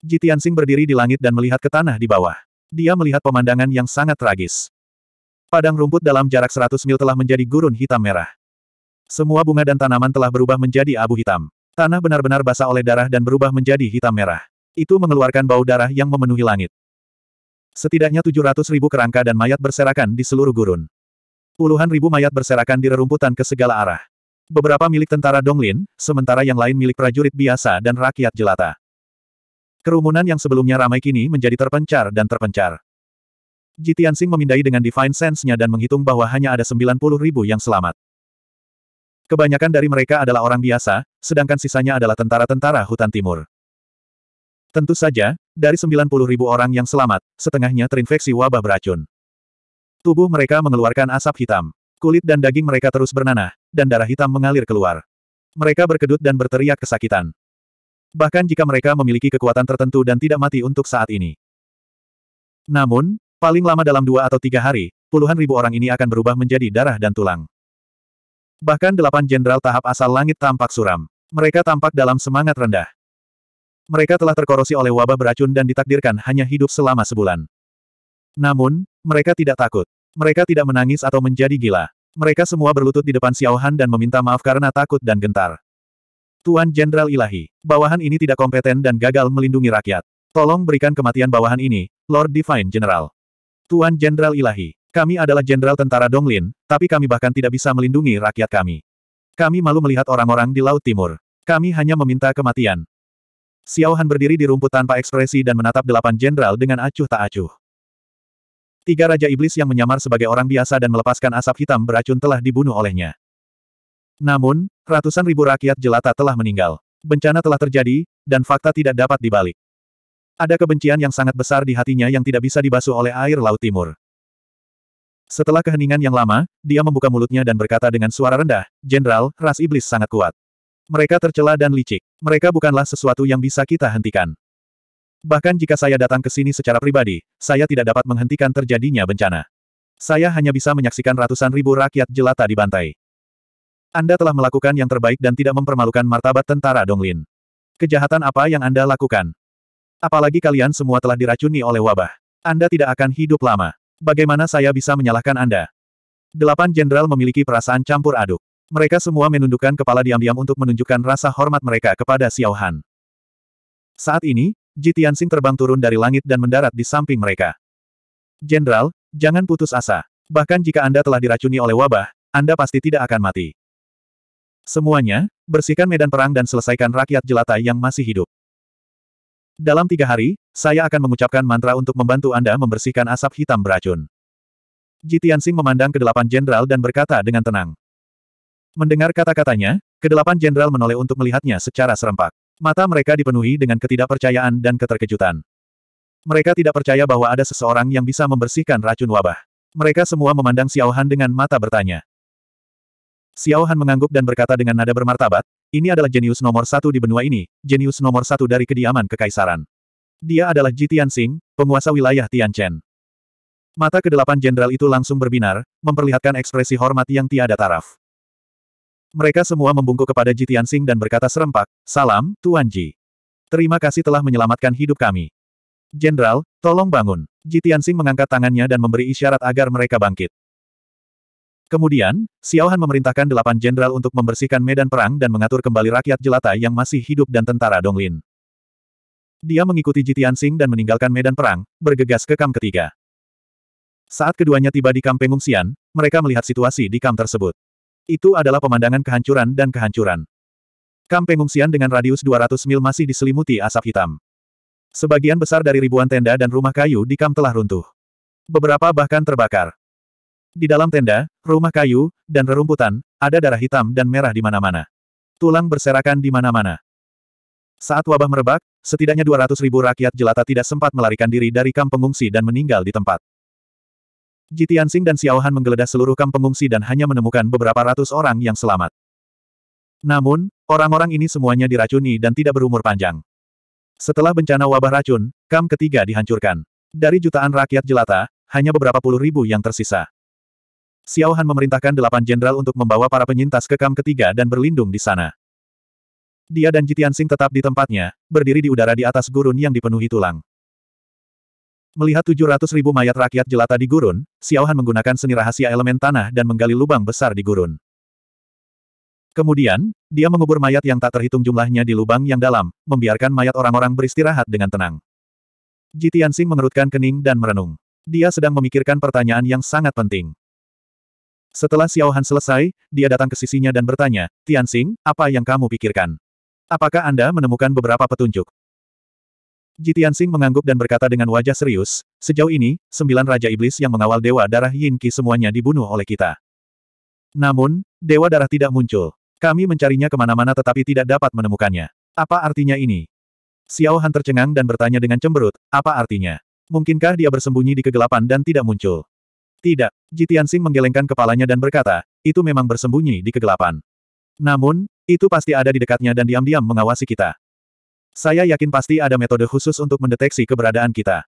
Jitiansing berdiri di langit dan melihat ke tanah di bawah. Dia melihat pemandangan yang sangat tragis. Padang rumput dalam jarak 100 mil telah menjadi gurun hitam merah. Semua bunga dan tanaman telah berubah menjadi abu hitam. Tanah benar-benar basah oleh darah dan berubah menjadi hitam merah. Itu mengeluarkan bau darah yang memenuhi langit. Setidaknya 700 ribu kerangka dan mayat berserakan di seluruh gurun. Puluhan ribu mayat berserakan di rerumputan ke segala arah. Beberapa milik tentara Donglin, sementara yang lain milik prajurit biasa dan rakyat jelata. Kerumunan yang sebelumnya ramai kini menjadi terpencar dan terpencar. Jitian Sing memindai dengan Divine Sense-nya dan menghitung bahwa hanya ada 90 ribu yang selamat. Kebanyakan dari mereka adalah orang biasa, sedangkan sisanya adalah tentara-tentara hutan timur. Tentu saja, dari 90 ribu orang yang selamat, setengahnya terinfeksi wabah beracun. Tubuh mereka mengeluarkan asap hitam. Kulit dan daging mereka terus bernanah, dan darah hitam mengalir keluar. Mereka berkedut dan berteriak kesakitan. Bahkan jika mereka memiliki kekuatan tertentu dan tidak mati untuk saat ini. Namun, paling lama dalam dua atau tiga hari, puluhan ribu orang ini akan berubah menjadi darah dan tulang. Bahkan delapan jenderal tahap asal langit tampak suram. Mereka tampak dalam semangat rendah. Mereka telah terkorosi oleh wabah beracun dan ditakdirkan hanya hidup selama sebulan. Namun, mereka tidak takut. Mereka tidak menangis atau menjadi gila. Mereka semua berlutut di depan Xiao Han dan meminta maaf karena takut dan gentar. Tuan Jenderal Ilahi, bawahan ini tidak kompeten dan gagal melindungi rakyat. Tolong berikan kematian bawahan ini, Lord Divine General. Tuan Jenderal Ilahi, kami adalah Jenderal Tentara Donglin, tapi kami bahkan tidak bisa melindungi rakyat kami. Kami malu melihat orang-orang di Laut Timur. Kami hanya meminta kematian. Xiao Han berdiri di rumput tanpa ekspresi dan menatap delapan jenderal dengan acuh tak acuh. Tiga Raja Iblis yang menyamar sebagai orang biasa dan melepaskan asap hitam beracun telah dibunuh olehnya. Namun, ratusan ribu rakyat jelata telah meninggal. Bencana telah terjadi, dan fakta tidak dapat dibalik. Ada kebencian yang sangat besar di hatinya yang tidak bisa dibasuh oleh air Laut Timur. Setelah keheningan yang lama, dia membuka mulutnya dan berkata dengan suara rendah, Jenderal, ras iblis sangat kuat. Mereka tercela dan licik. Mereka bukanlah sesuatu yang bisa kita hentikan. Bahkan jika saya datang ke sini secara pribadi, saya tidak dapat menghentikan terjadinya bencana. Saya hanya bisa menyaksikan ratusan ribu rakyat jelata dibantai. Anda telah melakukan yang terbaik dan tidak mempermalukan martabat tentara Donglin. Kejahatan apa yang Anda lakukan? Apalagi kalian semua telah diracuni oleh wabah. Anda tidak akan hidup lama. Bagaimana saya bisa menyalahkan Anda? Delapan jenderal memiliki perasaan campur aduk. Mereka semua menundukkan kepala diam-diam untuk menunjukkan rasa hormat mereka kepada Xiao Han. Saat ini, Ji Tianxing terbang turun dari langit dan mendarat di samping mereka. Jenderal, jangan putus asa. Bahkan jika Anda telah diracuni oleh wabah, Anda pasti tidak akan mati. Semuanya, bersihkan medan perang dan selesaikan rakyat jelata yang masih hidup. Dalam tiga hari, saya akan mengucapkan mantra untuk membantu Anda membersihkan asap hitam beracun. Jitiansing memandang kedelapan jenderal dan berkata dengan tenang. Mendengar kata-katanya, kedelapan jenderal menoleh untuk melihatnya secara serempak. Mata mereka dipenuhi dengan ketidakpercayaan dan keterkejutan. Mereka tidak percaya bahwa ada seseorang yang bisa membersihkan racun wabah. Mereka semua memandang Xiao Han dengan mata bertanya. Xiao Han mengangguk dan berkata dengan nada bermartabat, ini adalah jenius nomor satu di benua ini, jenius nomor satu dari kediaman kekaisaran. Dia adalah Ji Tianxing, penguasa wilayah Tianchen. Mata kedelapan jenderal itu langsung berbinar, memperlihatkan ekspresi hormat yang tiada taraf. Mereka semua membungkuk kepada Ji Tianxing dan berkata serempak, Salam, Tuan Ji. Terima kasih telah menyelamatkan hidup kami. Jenderal, tolong bangun. Ji Tianxing mengangkat tangannya dan memberi isyarat agar mereka bangkit. Kemudian, Xiaohan memerintahkan delapan jenderal untuk membersihkan medan perang dan mengatur kembali rakyat jelata yang masih hidup dan tentara Donglin. Dia mengikuti Jitian Sing dan meninggalkan medan perang, bergegas ke kamp ketiga. Saat keduanya tiba di kamp pengungsian, mereka melihat situasi di kamp tersebut. Itu adalah pemandangan kehancuran dan kehancuran. Kamp pengungsian dengan radius 200 mil masih diselimuti asap hitam. Sebagian besar dari ribuan tenda dan rumah kayu di kamp telah runtuh. Beberapa bahkan terbakar. Di dalam tenda, rumah kayu, dan rerumputan, ada darah hitam dan merah di mana-mana. Tulang berserakan di mana-mana. Saat wabah merebak, setidaknya 200 ribu rakyat jelata tidak sempat melarikan diri dari kamp pengungsi dan meninggal di tempat. Jitiansing dan Xiaohan menggeledah seluruh kamp pengungsi dan hanya menemukan beberapa ratus orang yang selamat. Namun, orang-orang ini semuanya diracuni dan tidak berumur panjang. Setelah bencana wabah racun, kamp ketiga dihancurkan. Dari jutaan rakyat jelata, hanya beberapa puluh ribu yang tersisa. Xiao Han memerintahkan delapan jenderal untuk membawa para penyintas ke kam ketiga dan berlindung di sana. Dia dan Jitian Sing tetap di tempatnya, berdiri di udara di atas gurun yang dipenuhi tulang. Melihat 700 ribu mayat rakyat jelata di gurun, Xiao Han menggunakan seni rahasia elemen tanah dan menggali lubang besar di gurun. Kemudian, dia mengubur mayat yang tak terhitung jumlahnya di lubang yang dalam, membiarkan mayat orang-orang beristirahat dengan tenang. Jitian Sing mengerutkan kening dan merenung. Dia sedang memikirkan pertanyaan yang sangat penting. Setelah Xiao Han selesai, dia datang ke sisinya dan bertanya, Tianxing, apa yang kamu pikirkan? Apakah Anda menemukan beberapa petunjuk? Ji Tianxing mengangguk dan berkata dengan wajah serius, sejauh ini, sembilan Raja Iblis yang mengawal Dewa Darah Yin Qi semuanya dibunuh oleh kita. Namun, Dewa Darah tidak muncul. Kami mencarinya kemana-mana tetapi tidak dapat menemukannya. Apa artinya ini? Xiao Han tercengang dan bertanya dengan cemberut, apa artinya? Mungkinkah dia bersembunyi di kegelapan dan tidak muncul? Tidak, Jitian Jitiansing menggelengkan kepalanya dan berkata, itu memang bersembunyi di kegelapan. Namun, itu pasti ada di dekatnya dan diam-diam mengawasi kita. Saya yakin pasti ada metode khusus untuk mendeteksi keberadaan kita.